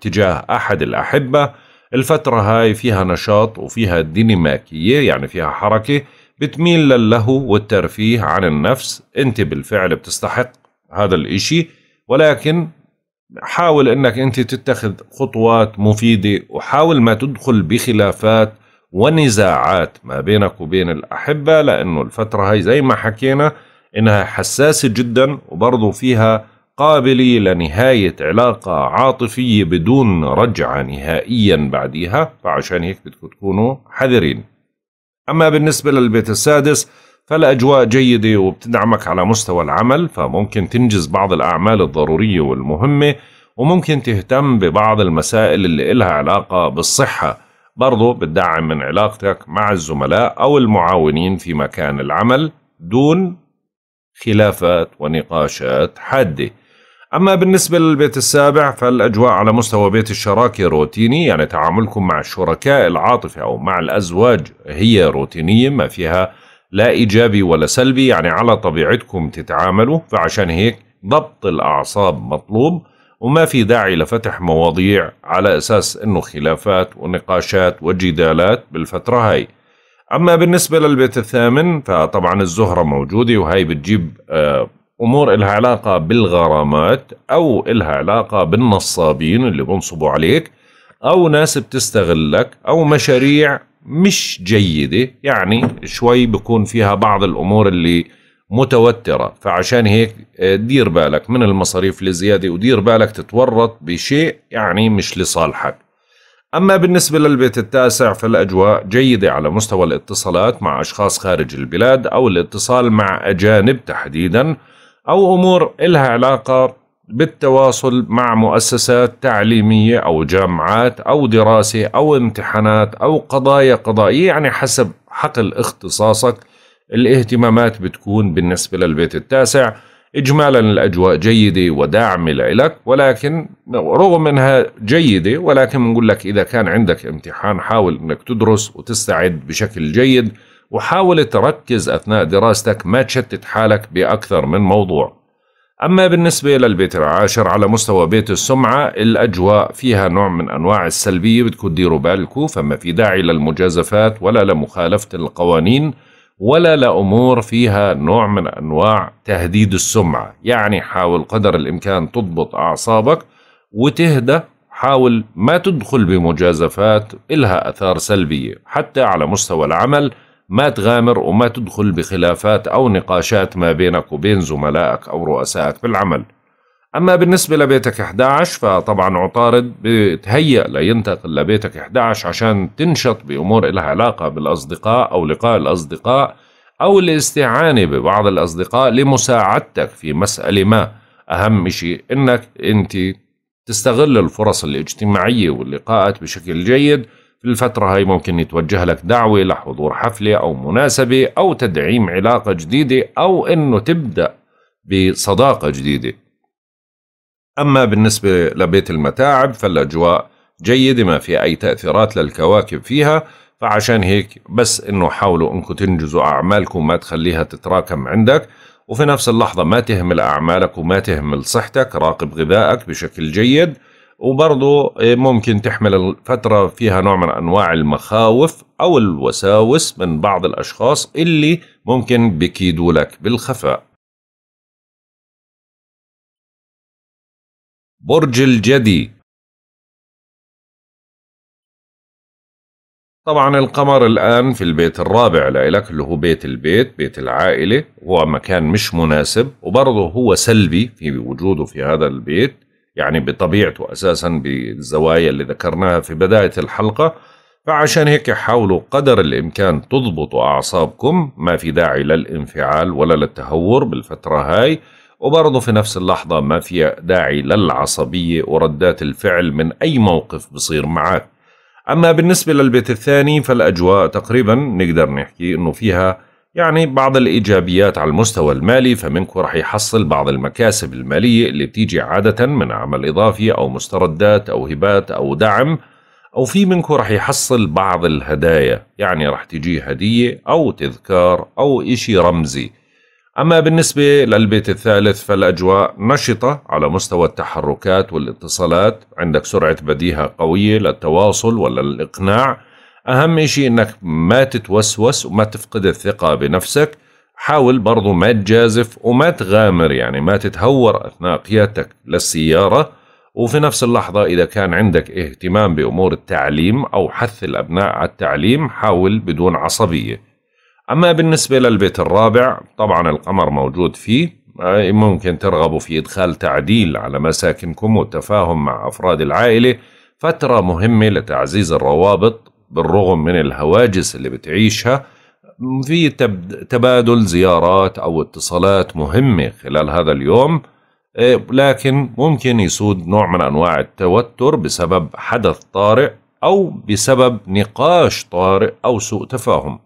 تجاه أحد الأحبة الفترة هاي فيها نشاط وفيها ديناميكية يعني فيها حركة بتميل للهو والترفيه عن النفس انت بالفعل بتستحق هذا الاشي ولكن حاول انك انت تتخذ خطوات مفيدة وحاول ما تدخل بخلافات ونزاعات ما بينك وبين الأحبة لأنه الفترة هاي زي ما حكينا إنها حساسة جدا وبرضو فيها قابلة لنهاية علاقة عاطفية بدون رجعة نهائيا بعديها فعشان هيك بدكم تكونوا حذرين أما بالنسبة للبيت السادس فالأجواء جيدة وبتدعمك على مستوى العمل فممكن تنجز بعض الأعمال الضرورية والمهمة وممكن تهتم ببعض المسائل اللي إلها علاقة بالصحة برضو بتدعم من علاقتك مع الزملاء أو المعاونين في مكان العمل دون خلافات ونقاشات حاده أما بالنسبة للبيت السابع فالأجواء على مستوى بيت الشراكة روتيني يعني تعاملكم مع الشركاء العاطفة أو مع الأزواج هي روتينية ما فيها لا إيجابي ولا سلبي يعني على طبيعتكم تتعاملوا فعشان هيك ضبط الأعصاب مطلوب وما في داعي لفتح مواضيع على أساس أنه خلافات ونقاشات وجدالات بالفترة هاي أما بالنسبة للبيت الثامن فطبعا الزهرة موجودة وهي بتجيب آه، امور إلها علاقه بالغرامات او إلها علاقه بالنصابين اللي بنصبوا عليك او ناس بتستغلك او مشاريع مش جيده يعني شوي بكون فيها بعض الامور اللي متوتره فعشان هيك آه، دير بالك من المصاريف الزياده ودير بالك تتورط بشيء يعني مش لصالحك أما بالنسبة للبيت التاسع فالأجواء جيدة على مستوى الاتصالات مع أشخاص خارج البلاد أو الاتصال مع أجانب تحديدا أو أمور إلها علاقة بالتواصل مع مؤسسات تعليمية أو جامعات أو دراسة أو امتحانات أو قضايا قضائية يعني حسب حقل اختصاصك الاهتمامات بتكون بالنسبة للبيت التاسع إجمالا الأجواء جيدة وداعمة لك ولكن رغم أنها جيدة ولكن بنقول لك إذا كان عندك امتحان حاول أنك تدرس وتستعد بشكل جيد وحاول تركز أثناء دراستك ما تشتت حالك بأكثر من موضوع أما بالنسبة للبيت العاشر على مستوى بيت السمعة الأجواء فيها نوع من أنواع السلبية بتكون تديروا بالكو فما في داعي للمجازفات ولا لمخالفة القوانين ولا لأمور فيها نوع من أنواع تهديد السمعة يعني حاول قدر الإمكان تضبط أعصابك وتهدى حاول ما تدخل بمجازفات إلها أثار سلبية حتى على مستوى العمل ما تغامر وما تدخل بخلافات أو نقاشات ما بينك وبين زملائك أو رؤسائك بالعمل أما بالنسبة لبيتك 11 فطبعا عطارد بتهيأ لينتقل لبيتك 11 عشان تنشط بأمور لها علاقة بالأصدقاء أو لقاء الأصدقاء أو الاستعانة ببعض الأصدقاء لمساعدتك في مسألة ما أهم شيء أنك أنت تستغل الفرص الاجتماعية واللقاءات بشكل جيد في الفترة هاي ممكن يتوجه لك دعوة لحضور حفلة أو مناسبة أو تدعيم علاقة جديدة أو أنه تبدأ بصداقة جديدة أما بالنسبة لبيت المتاعب فالأجواء جيدة ما في أي تأثيرات للكواكب فيها فعشان هيك بس انه حاولوا انكم تنجزوا اعمالكم ما تخليها تتراكم عندك وفي نفس اللحظة ما تهمل اعمالك وما تهمل صحتك راقب غذائك بشكل جيد وبرضه إيه، ممكن تحمل الفترة فيها نوع من أنواع المخاوف أو الوساوس من بعض الأشخاص اللي ممكن بكيدوا لك بالخفاء برج الجدي طبعا القمر الآن في البيت الرابع لإلك اللي هو بيت البيت بيت العائلة هو مكان مش مناسب وبرضه هو سلبي في وجوده في هذا البيت يعني بطبيعته أساسا بالزوايا اللي ذكرناها في بداية الحلقة فعشان هيك حاولوا قدر الإمكان تضبطوا أعصابكم ما في داعي للانفعال ولا للتهور بالفترة هاي وبرضه في نفس اللحظة ما في داعي للعصبية وردات الفعل من أي موقف بصير معك أما بالنسبة للبيت الثاني فالأجواء تقريبا نقدر نحكي أنه فيها يعني بعض الإيجابيات على المستوى المالي فمنكم رح يحصل بعض المكاسب المالية اللي بتيجي عادة من عمل إضافي أو مستردات أو هبات أو دعم أو في منكم رح يحصل بعض الهدايا يعني رح تجي هدية أو تذكار أو إشي رمزي أما بالنسبة للبيت الثالث فالأجواء نشطة على مستوى التحركات والاتصالات عندك سرعة بديهة قوية للتواصل ولا للإقناع اهم شيء انك ما تتوسوس وما تفقد الثقه بنفسك حاول برضو ما تجازف وما تغامر يعني ما تتهور اثناء قيادتك للسياره وفي نفس اللحظه اذا كان عندك اهتمام بامور التعليم او حث الابناء على التعليم حاول بدون عصبيه اما بالنسبه للبيت الرابع طبعا القمر موجود فيه آه، ممكن ترغبوا في ادخال تعديل على مساكنكم والتفاهم مع افراد العائله فتره مهمه لتعزيز الروابط بالرغم من الهواجس اللي بتعيشها في تبادل زيارات أو اتصالات مهمة خلال هذا اليوم آه، لكن ممكن يسود نوع من أنواع التوتر بسبب حدث طارئ أو بسبب نقاش طارئ أو سوء تفاهم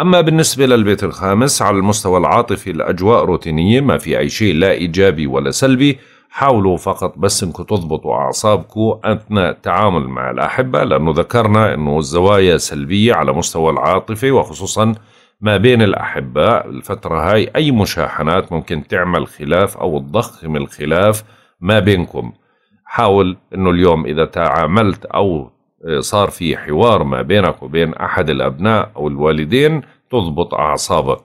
أما بالنسبة للبيت الخامس على المستوى العاطفي الأجواء روتينية ما في أي شيء لا إيجابي ولا سلبي حاولوا فقط بس انكم تضبطوا اعصابكم اثناء التعامل مع الاحبه لانه ذكرنا انه الزوايا سلبيه على مستوى العاطفي وخصوصا ما بين الاحباء الفتره هاي اي مشاحنات ممكن تعمل خلاف او تضخم الخلاف ما بينكم حاول انه اليوم اذا تعاملت او صار في حوار ما بينك وبين احد الابناء او الوالدين تضبط اعصابك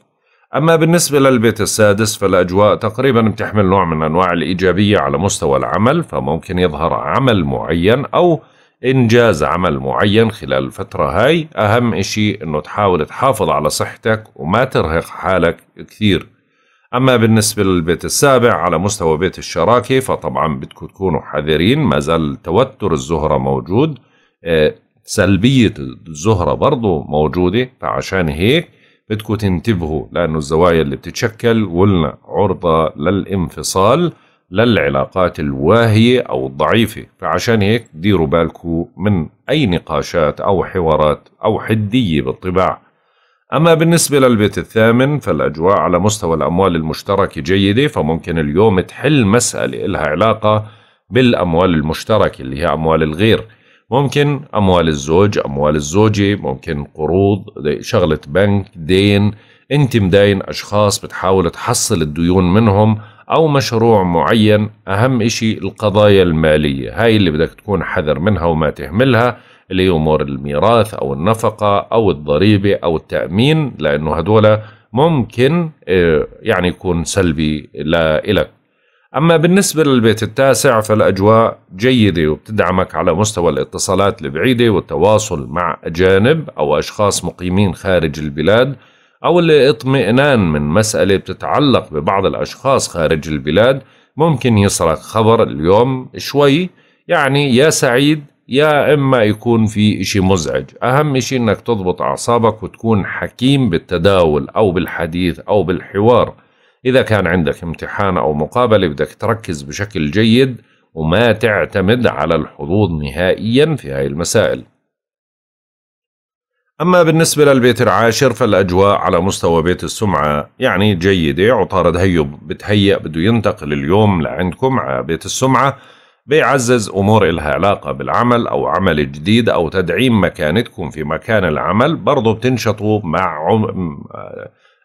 أما بالنسبة للبيت السادس فالأجواء تقريبا بتحمل نوع من أنواع الإيجابية على مستوى العمل فممكن يظهر عمل معين أو إنجاز عمل معين خلال الفترة هاي أهم إشي أنه تحاول تحافظ على صحتك وما ترهق حالك كثير أما بالنسبة للبيت السابع على مستوى بيت الشراكة فطبعا بدكم تكونوا حذرين ما زال توتر الزهرة موجود آه، سلبية الزهرة برضو موجودة فعشان هيك بدكم تنتبهوا لأنه الزوايا اللي بتتشكل قلنا عرضة للانفصال للعلاقات الواهية أو الضعيفة فعشان هيك ديروا بالكم من أي نقاشات أو حوارات أو حدية بالطباع أما بالنسبة للبيت الثامن فالأجواء على مستوى الأموال المشتركة جيدة فممكن اليوم تحل مسألة إلها علاقة بالأموال المشتركة اللي هي أموال الغير ممكن اموال الزوج اموال الزوجه ممكن قروض شغله بنك دين انت مداين اشخاص بتحاول تحصل الديون منهم او مشروع معين اهم اشي القضايا الماليه هاي اللي بدك تكون حذر منها وما تهملها اللي هي امور الميراث او النفقه او الضريبه او التامين لانه هدول ممكن آه، يعني يكون سلبي لإلك أما بالنسبة للبيت التاسع فالأجواء جيدة وبتدعمك على مستوى الاتصالات البعيدة والتواصل مع أجانب أو أشخاص مقيمين خارج البلاد أو الاطمئنان من مسألة بتتعلق ببعض الأشخاص خارج البلاد ممكن يصلك خبر اليوم شوي يعني يا سعيد يا إما يكون في إشي مزعج أهم إشي إنك تضبط أعصابك وتكون حكيم بالتداول أو بالحديث أو بالحوار إذا كان عندك امتحان أو مقابلة بدك تركز بشكل جيد وما تعتمد على الحظوظ نهائيا في هاي المسائل أما بالنسبة للبيت العاشر فالأجواء على مستوى بيت السمعة يعني جيدة عطارد هيو بتهيأ بده ينتقل اليوم لعندكم على بيت السمعة بيعزز أمور إلها علاقة بالعمل أو عمل جديد أو تدعيم مكانتكم في مكان العمل برضو بتنشطوا مع عم...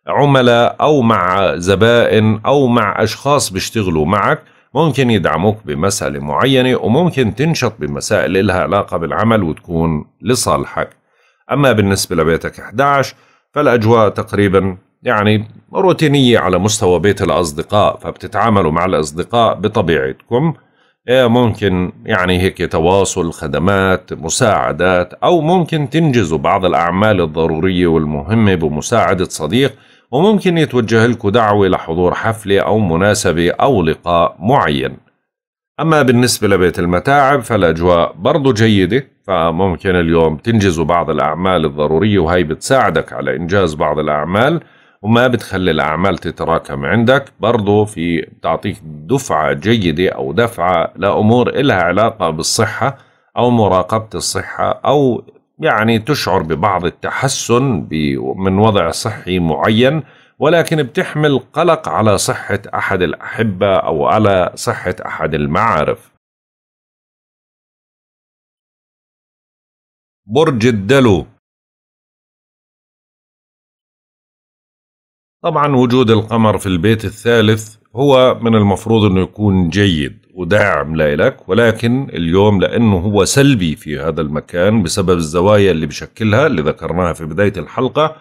عملاء أو مع زبائن أو مع أشخاص بيشتغلوا معك ممكن يدعموك بمسألة معينة وممكن تنشط بمسائل إلها علاقة بالعمل وتكون لصالحك أما بالنسبة لبيتك 11 فالأجواء تقريبا يعني روتينية على مستوى بيت الأصدقاء فبتتعاملوا مع الأصدقاء بطبيعتكم إيه، ممكن يعني هيك تواصل خدمات مساعدات أو ممكن تنجزوا بعض الأعمال الضرورية والمهمة بمساعدة صديق وممكن يتوجه لكم دعوة لحضور حفلة أو مناسبة أو لقاء معين أما بالنسبة لبيت المتاعب فالأجواء برضو جيدة فممكن اليوم تنجزوا بعض الأعمال الضرورية وهي بتساعدك على إنجاز بعض الأعمال وما بتخلي الأعمال تتراكم عندك برضو في بتعطيك دفعة جيدة أو دفعة لأمور إلها علاقة بالصحة أو مراقبة الصحة أو يعني تشعر ببعض التحسن من وضع صحي معين ولكن بتحمل قلق على صحة أحد الأحبة أو على صحة أحد المعارف. برج الدلو طبعا وجود القمر في البيت الثالث هو من المفروض أنه يكون جيد وداعم لإلك ولكن اليوم لأنه هو سلبي في هذا المكان بسبب الزوايا اللي بشكلها اللي ذكرناها في بداية الحلقة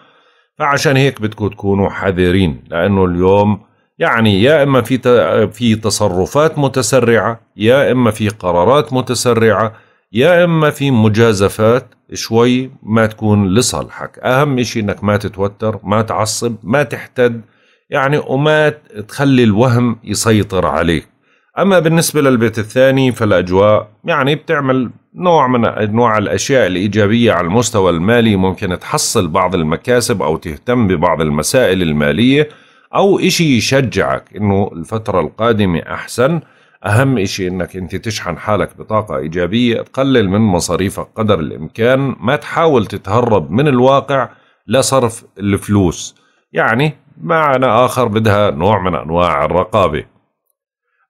فعشان هيك بدكم تكونوا حذرين لأنه اليوم يعني يا إما في في تصرفات متسرعة يا إما في قرارات متسرعة يا إما في مجازفات شوي ما تكون لصالحك أهم شيء إنك ما تتوتر ما تعصب ما تحتد يعني وما تخلي الوهم يسيطر عليك أما بالنسبة للبيت الثاني فالأجواء يعني بتعمل نوع من أنواع الأشياء الإيجابية على المستوى المالي ممكن تحصل بعض المكاسب أو تهتم ببعض المسائل المالية أو إشي يشجعك إنه الفترة القادمة أحسن أهم إشي إنك أنت تشحن حالك بطاقة إيجابية تقلل من مصاريفك قدر الإمكان ما تحاول تتهرب من الواقع لصرف الفلوس يعني معنى آخر بدها نوع من أنواع الرقابة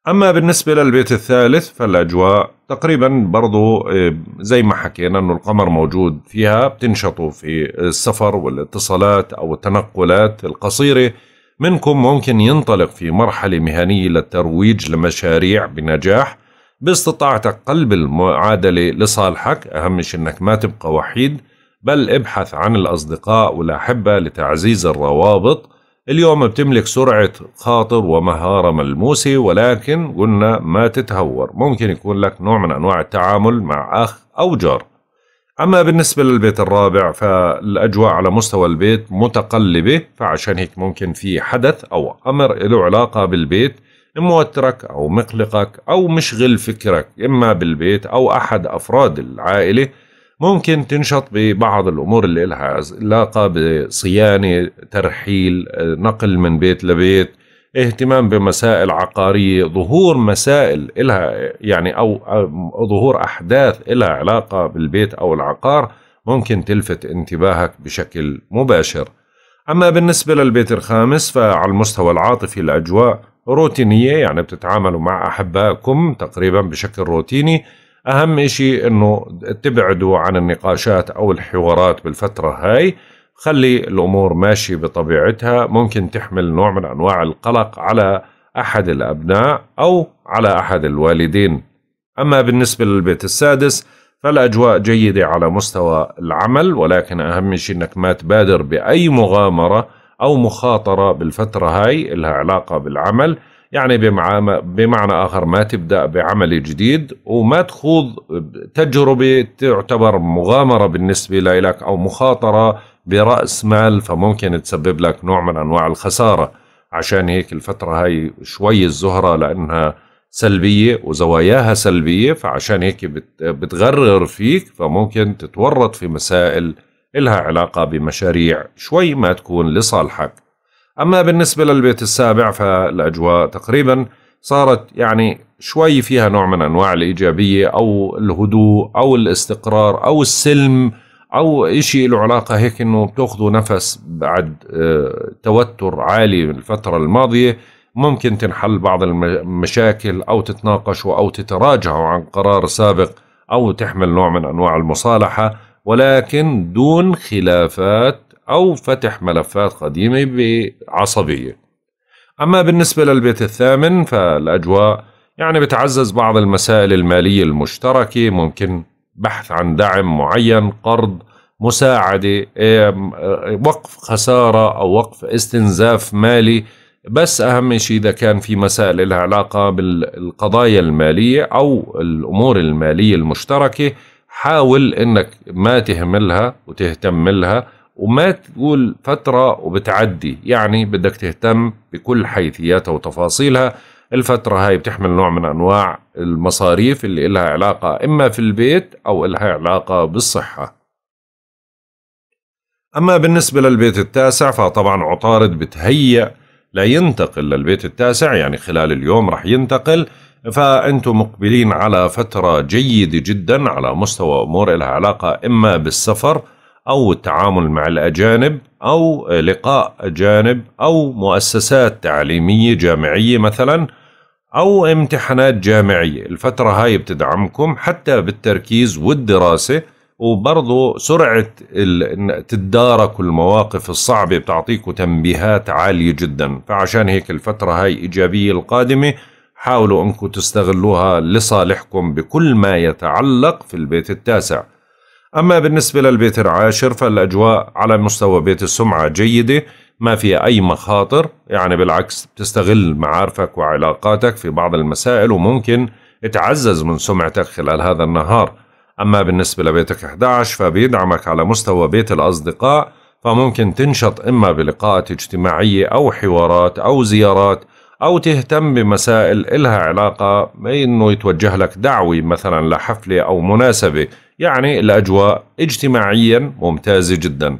أما بالنسبة للبيت الثالث فالأجواء تقريبا برضو إيه، زي ما حكينا أنه القمر موجود فيها بتنشطوا في السفر والاتصالات أو التنقلات القصيرة منكم ممكن ينطلق في مرحلة مهنية للترويج لمشاريع بنجاح باستطاعتك قلب المعادلة لصالحك أهم شيء أنك ما تبقى وحيد بل ابحث عن الأصدقاء والأحبة لتعزيز الروابط اليوم بتملك سرعة خاطر ومهارة ملموسة ولكن قلنا ما تتهور ممكن يكون لك نوع من أنواع التعامل مع أخ أو جار أما بالنسبة للبيت الرابع فالأجواء على مستوى البيت متقلبة فعشان هيك ممكن في حدث أو أمر له علاقة بالبيت موترك أو مقلقك أو مشغل فكرك إما بالبيت أو أحد أفراد العائلة ممكن تنشط ببعض الامور اللي لها علاقه بصيانه ترحيل نقل من بيت لبيت اهتمام بمسائل عقاريه ظهور مسائل لها يعني او ظهور احداث لها علاقه بالبيت او العقار ممكن تلفت انتباهك بشكل مباشر اما بالنسبه للبيت الخامس فعلى المستوى العاطفي الاجواء روتينيه يعني بتتعاملوا مع احبائكم تقريبا بشكل روتيني أهم إشي أنه تبعدوا عن النقاشات أو الحوارات بالفترة هاي خلي الأمور ماشية بطبيعتها ممكن تحمل نوع من أنواع القلق على أحد الأبناء أو على أحد الوالدين أما بالنسبة للبيت السادس فالأجواء جيدة على مستوى العمل ولكن أهم شيء أنك ما تبادر بأي مغامرة أو مخاطرة بالفترة هاي إلها علاقة بالعمل يعني بمعنى آخر ما تبدأ بعمل جديد وما تخوض تجربة تعتبر مغامرة بالنسبة لك أو مخاطرة برأس مال فممكن تسبب لك نوع من أنواع الخسارة عشان هيك الفترة هاي شوي الزهرة لأنها سلبية وزواياها سلبية فعشان هيك بتغرر فيك فممكن تتورط في مسائل إلها علاقة بمشاريع شوي ما تكون لصالحك أما بالنسبة للبيت السابع فالأجواء تقريبا صارت يعني شوي فيها نوع من أنواع الإيجابية أو الهدوء أو الاستقرار أو السلم أو إشي له علاقة هيك أنه بتاخذوا نفس بعد آه، توتر عالي الفترة الماضية ممكن تنحل بعض المشاكل أو تتناقشوا أو تتراجعوا عن قرار سابق أو تحمل نوع من أنواع المصالحة ولكن دون خلافات أو فتح ملفات قديمة بعصبية أما بالنسبة للبيت الثامن فالأجواء يعني بتعزز بعض المسائل المالية المشتركة ممكن بحث عن دعم معين قرض مساعدة إيه، وقف خسارة أو وقف استنزاف مالي بس أهم شيء إذا كان في مسائل لها علاقة بالقضايا المالية أو الأمور المالية المشتركة حاول أنك ما تهملها وتهتم لها وما تقول فترة وبتعدي يعني بدك تهتم بكل حيثياتها وتفاصيلها الفترة هاي بتحمل نوع من أنواع المصاريف اللي إلها علاقة إما في البيت أو إلها علاقة بالصحة أما بالنسبة للبيت التاسع فطبعا عطارد بتهيأ لا ينتقل للبيت التاسع يعني خلال اليوم رح ينتقل فأنتم مقبلين على فترة جيدة جدا على مستوى أمور إلها علاقة إما بالسفر او التعامل مع الاجانب او لقاء اجانب او مؤسسات تعليميه جامعيه مثلا او امتحانات جامعيه الفتره هاي بتدعمكم حتى بالتركيز والدراسه وبرضه سرعه تداركوا المواقف الصعبه بتعطيكم تنبيهات عاليه جدا فعشان هيك الفتره هاي ايجابيه القادمه حاولوا انكم تستغلوها لصالحكم بكل ما يتعلق في البيت التاسع أما بالنسبة للبيت العاشر فالأجواء على مستوى بيت السمعة جيدة ما فيها أي مخاطر يعني بالعكس بتستغل معارفك وعلاقاتك في بعض المسائل وممكن تعزز من سمعتك خلال هذا النهار أما بالنسبة لبيتك 11 فبيدعمك على مستوى بيت الأصدقاء فممكن تنشط إما بلقاءات اجتماعية أو حوارات أو زيارات أو تهتم بمسائل إلها علاقة بأنه يتوجه لك دعوة مثلا لحفلة أو مناسبة يعني الأجواء اجتماعيا ممتازة جدا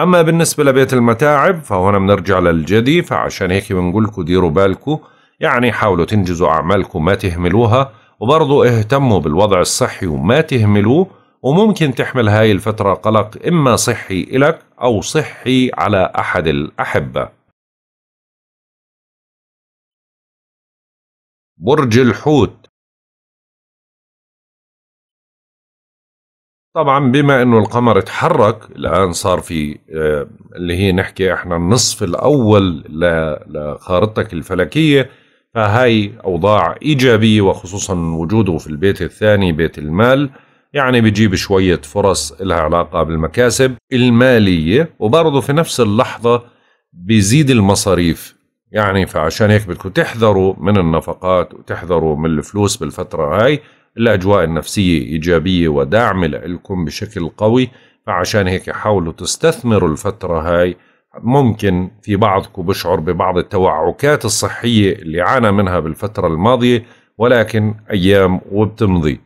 أما بالنسبة لبيت المتاعب فهنا بنرجع للجدي فعشان هيك بنقول لكم ديروا بالكم يعني حاولوا تنجزوا أعمالكم ما تهملوها وبرضو اهتموا بالوضع الصحي وما تهملوه وممكن تحمل هاي الفترة قلق إما صحي إلك أو صحي على أحد الأحبة برج الحوت طبعا بما انه القمر اتحرك الان صار في آه، اللي هي نحكي احنا النصف الاول لخارطتك الفلكيه فهي اوضاع ايجابيه وخصوصا وجوده في البيت الثاني بيت المال يعني بجيب شوية فرص لها علاقة بالمكاسب المالية وبرضه في نفس اللحظة بيزيد المصاريف يعني فعشان هيك بدكم تحذروا من النفقات وتحذروا من الفلوس بالفترة هاي الأجواء النفسية إيجابية وداعمة لكم بشكل قوي فعشان هيك حاولوا تستثمروا الفترة هاي ممكن في بعضكم بشعر ببعض التوعكات الصحية اللي عانى منها بالفترة الماضية ولكن أيام وبتمضي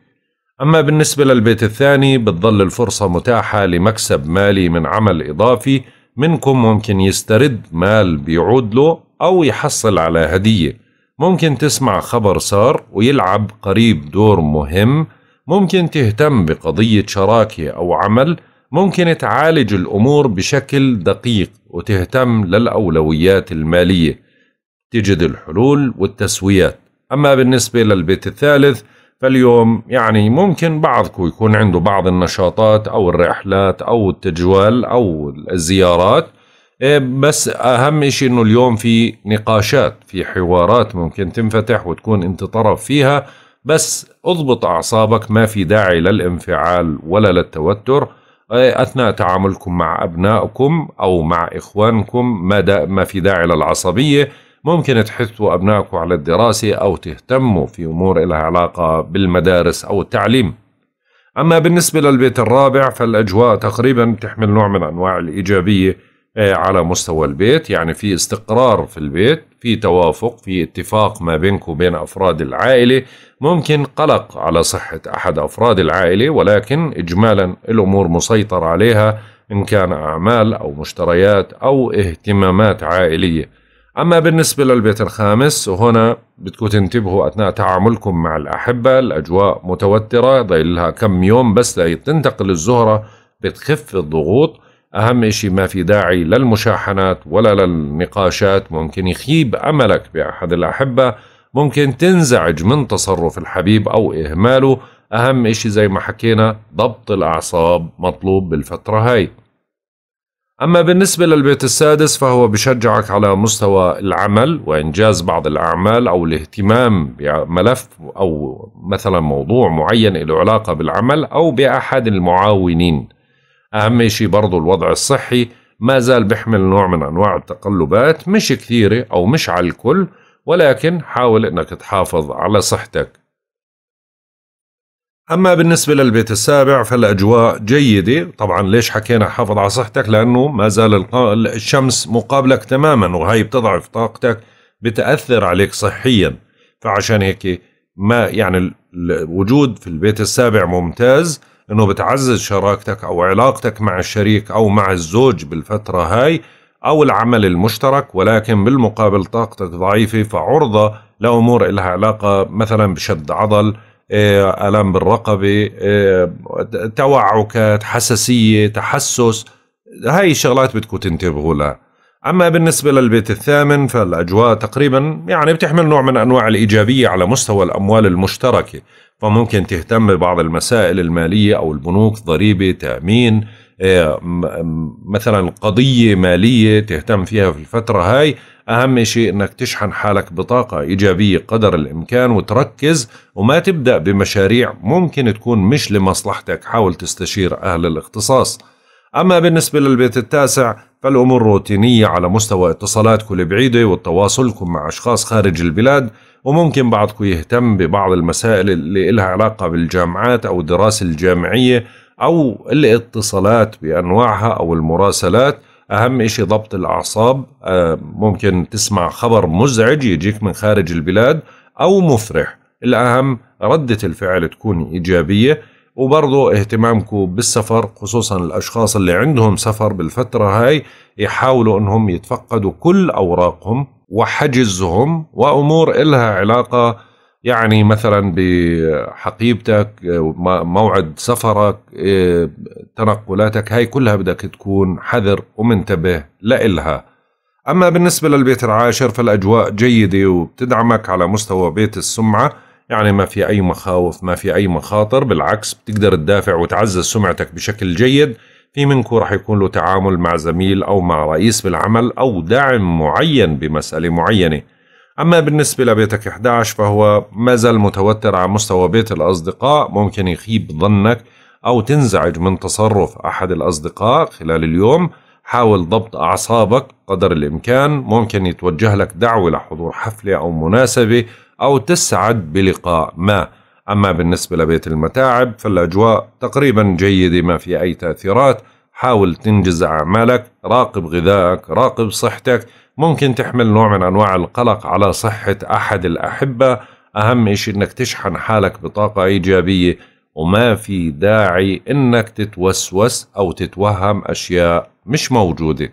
أما بالنسبة للبيت الثاني بتظل الفرصة متاحة لمكسب مالي من عمل إضافي منكم ممكن يسترد مال بيعود له أو يحصل على هدية ممكن تسمع خبر صار ويلعب قريب دور مهم ممكن تهتم بقضية شراكة أو عمل ممكن تعالج الأمور بشكل دقيق وتهتم للأولويات المالية تجد الحلول والتسويات أما بالنسبة للبيت الثالث فاليوم يعني ممكن بعضكم يكون عنده بعض النشاطات أو الرحلات أو التجوال أو الزيارات إيه، بس اهم شيء انه اليوم في نقاشات في حوارات ممكن تنفتح وتكون انت طرف فيها بس اضبط اعصابك ما في داعي للانفعال ولا للتوتر إيه، اثناء تعاملكم مع ابنائكم او مع اخوانكم ما, ما في داعي للعصبيه ممكن تحثوا ابنائكم على الدراسه او تهتموا في امور لها علاقه بالمدارس او التعليم اما بالنسبه للبيت الرابع فالاجواء تقريبا تحمل نوع من انواع الايجابيه على مستوى البيت يعني في استقرار في البيت في توافق في اتفاق ما بينك وبين أفراد العائلة ممكن قلق على صحة أحد أفراد العائلة ولكن إجمالا الأمور مسيطر عليها إن كان أعمال أو مشتريات أو اهتمامات عائلية أما بالنسبة للبيت الخامس هنا بدكم تنتبهوا أثناء تعاملكم مع الأحبة الأجواء متوترة ضيلها كم يوم بس تنتقل الزهرة بتخف الضغوط أهم إشي ما في داعي للمشاحنات ولا للنقاشات ممكن يخيب أملك بأحد الأحبة ممكن تنزعج من تصرف الحبيب أو إهماله أهم إشي زي ما حكينا ضبط الأعصاب مطلوب بالفترة هاي أما بالنسبة للبيت السادس فهو بشجعك على مستوى العمل وإنجاز بعض الأعمال أو الاهتمام بملف أو مثلا موضوع معين له علاقة بالعمل أو بأحد المعاونين أهم شيء برضو الوضع الصحي ما زال بيحمل نوع من أنواع التقلبات مش كثيرة أو مش على الكل ولكن حاول أنك تحافظ على صحتك أما بالنسبة للبيت السابع فالأجواء جيدة طبعا ليش حكينا حافظ على صحتك لأنه ما زال الشمس مقابلك تماما وهي بتضعف طاقتك بتأثر عليك صحيا فعشان هيك ما يعني الوجود في البيت السابع ممتاز انه بتعزز شراكتك او علاقتك مع الشريك او مع الزوج بالفتره هاي او العمل المشترك ولكن بالمقابل طاقتك ضعيفه فعرضه لامور لها علاقه مثلا بشد عضل آه، الام بالرقبه آه، توعكات حساسيه تحسس هاي الشغلات بدكم تنتبهوا لها أما بالنسبة للبيت الثامن فالأجواء تقريبا يعني بتحمل نوع من أنواع الإيجابية على مستوى الأموال المشتركة فممكن تهتم ببعض المسائل المالية أو البنوك ضريبة تأمين إيه، مثلا قضية مالية تهتم فيها في الفترة هاي أهم شيء أنك تشحن حالك بطاقة إيجابية قدر الإمكان وتركز وما تبدأ بمشاريع ممكن تكون مش لمصلحتك حاول تستشير أهل الاختصاص أما بالنسبة للبيت التاسع فالأمور روتينية على مستوى اتصالاتكم البعيدة وتواصلكم مع أشخاص خارج البلاد وممكن بعضكم يهتم ببعض المسائل اللي إلها علاقة بالجامعات أو الدراسة الجامعية أو الاتصالات بأنواعها أو المراسلات أهم إشي ضبط الأعصاب آه، ممكن تسمع خبر مزعج يجيك من خارج البلاد أو مفرح الأهم ردة الفعل تكون إيجابية وبرضه اهتمامكم بالسفر خصوصا الأشخاص اللي عندهم سفر بالفترة هاي يحاولوا أنهم يتفقدوا كل أوراقهم وحجزهم وأمور إلها علاقة يعني مثلا بحقيبتك موعد سفرك إيه، تنقلاتك هاي كلها بدك تكون حذر ومنتبه لإلها أما بالنسبة للبيت العاشر فالأجواء جيدة وبتدعمك على مستوى بيت السمعة يعني ما في أي مخاوف ما في أي مخاطر بالعكس بتقدر تدافع وتعزز سمعتك بشكل جيد في منكم رح يكون له تعامل مع زميل أو مع رئيس بالعمل أو دعم معين بمسألة معينة أما بالنسبة لبيتك 11 فهو ما زال متوتر على مستوى بيت الأصدقاء ممكن يخيب ظنك أو تنزعج من تصرف أحد الأصدقاء خلال اليوم حاول ضبط أعصابك قدر الإمكان ممكن يتوجه لك دعوة لحضور حفلة أو مناسبة أو تسعد بلقاء ما أما بالنسبة لبيت المتاعب فالأجواء تقريبا جيدة ما في أي تأثيرات حاول تنجز أعمالك راقب غذائك راقب صحتك ممكن تحمل نوع من أنواع القلق على صحة أحد الأحبة أهم إشي أنك تشحن حالك بطاقة إيجابية وما في داعي أنك تتوسوس أو تتوهم أشياء مش موجودة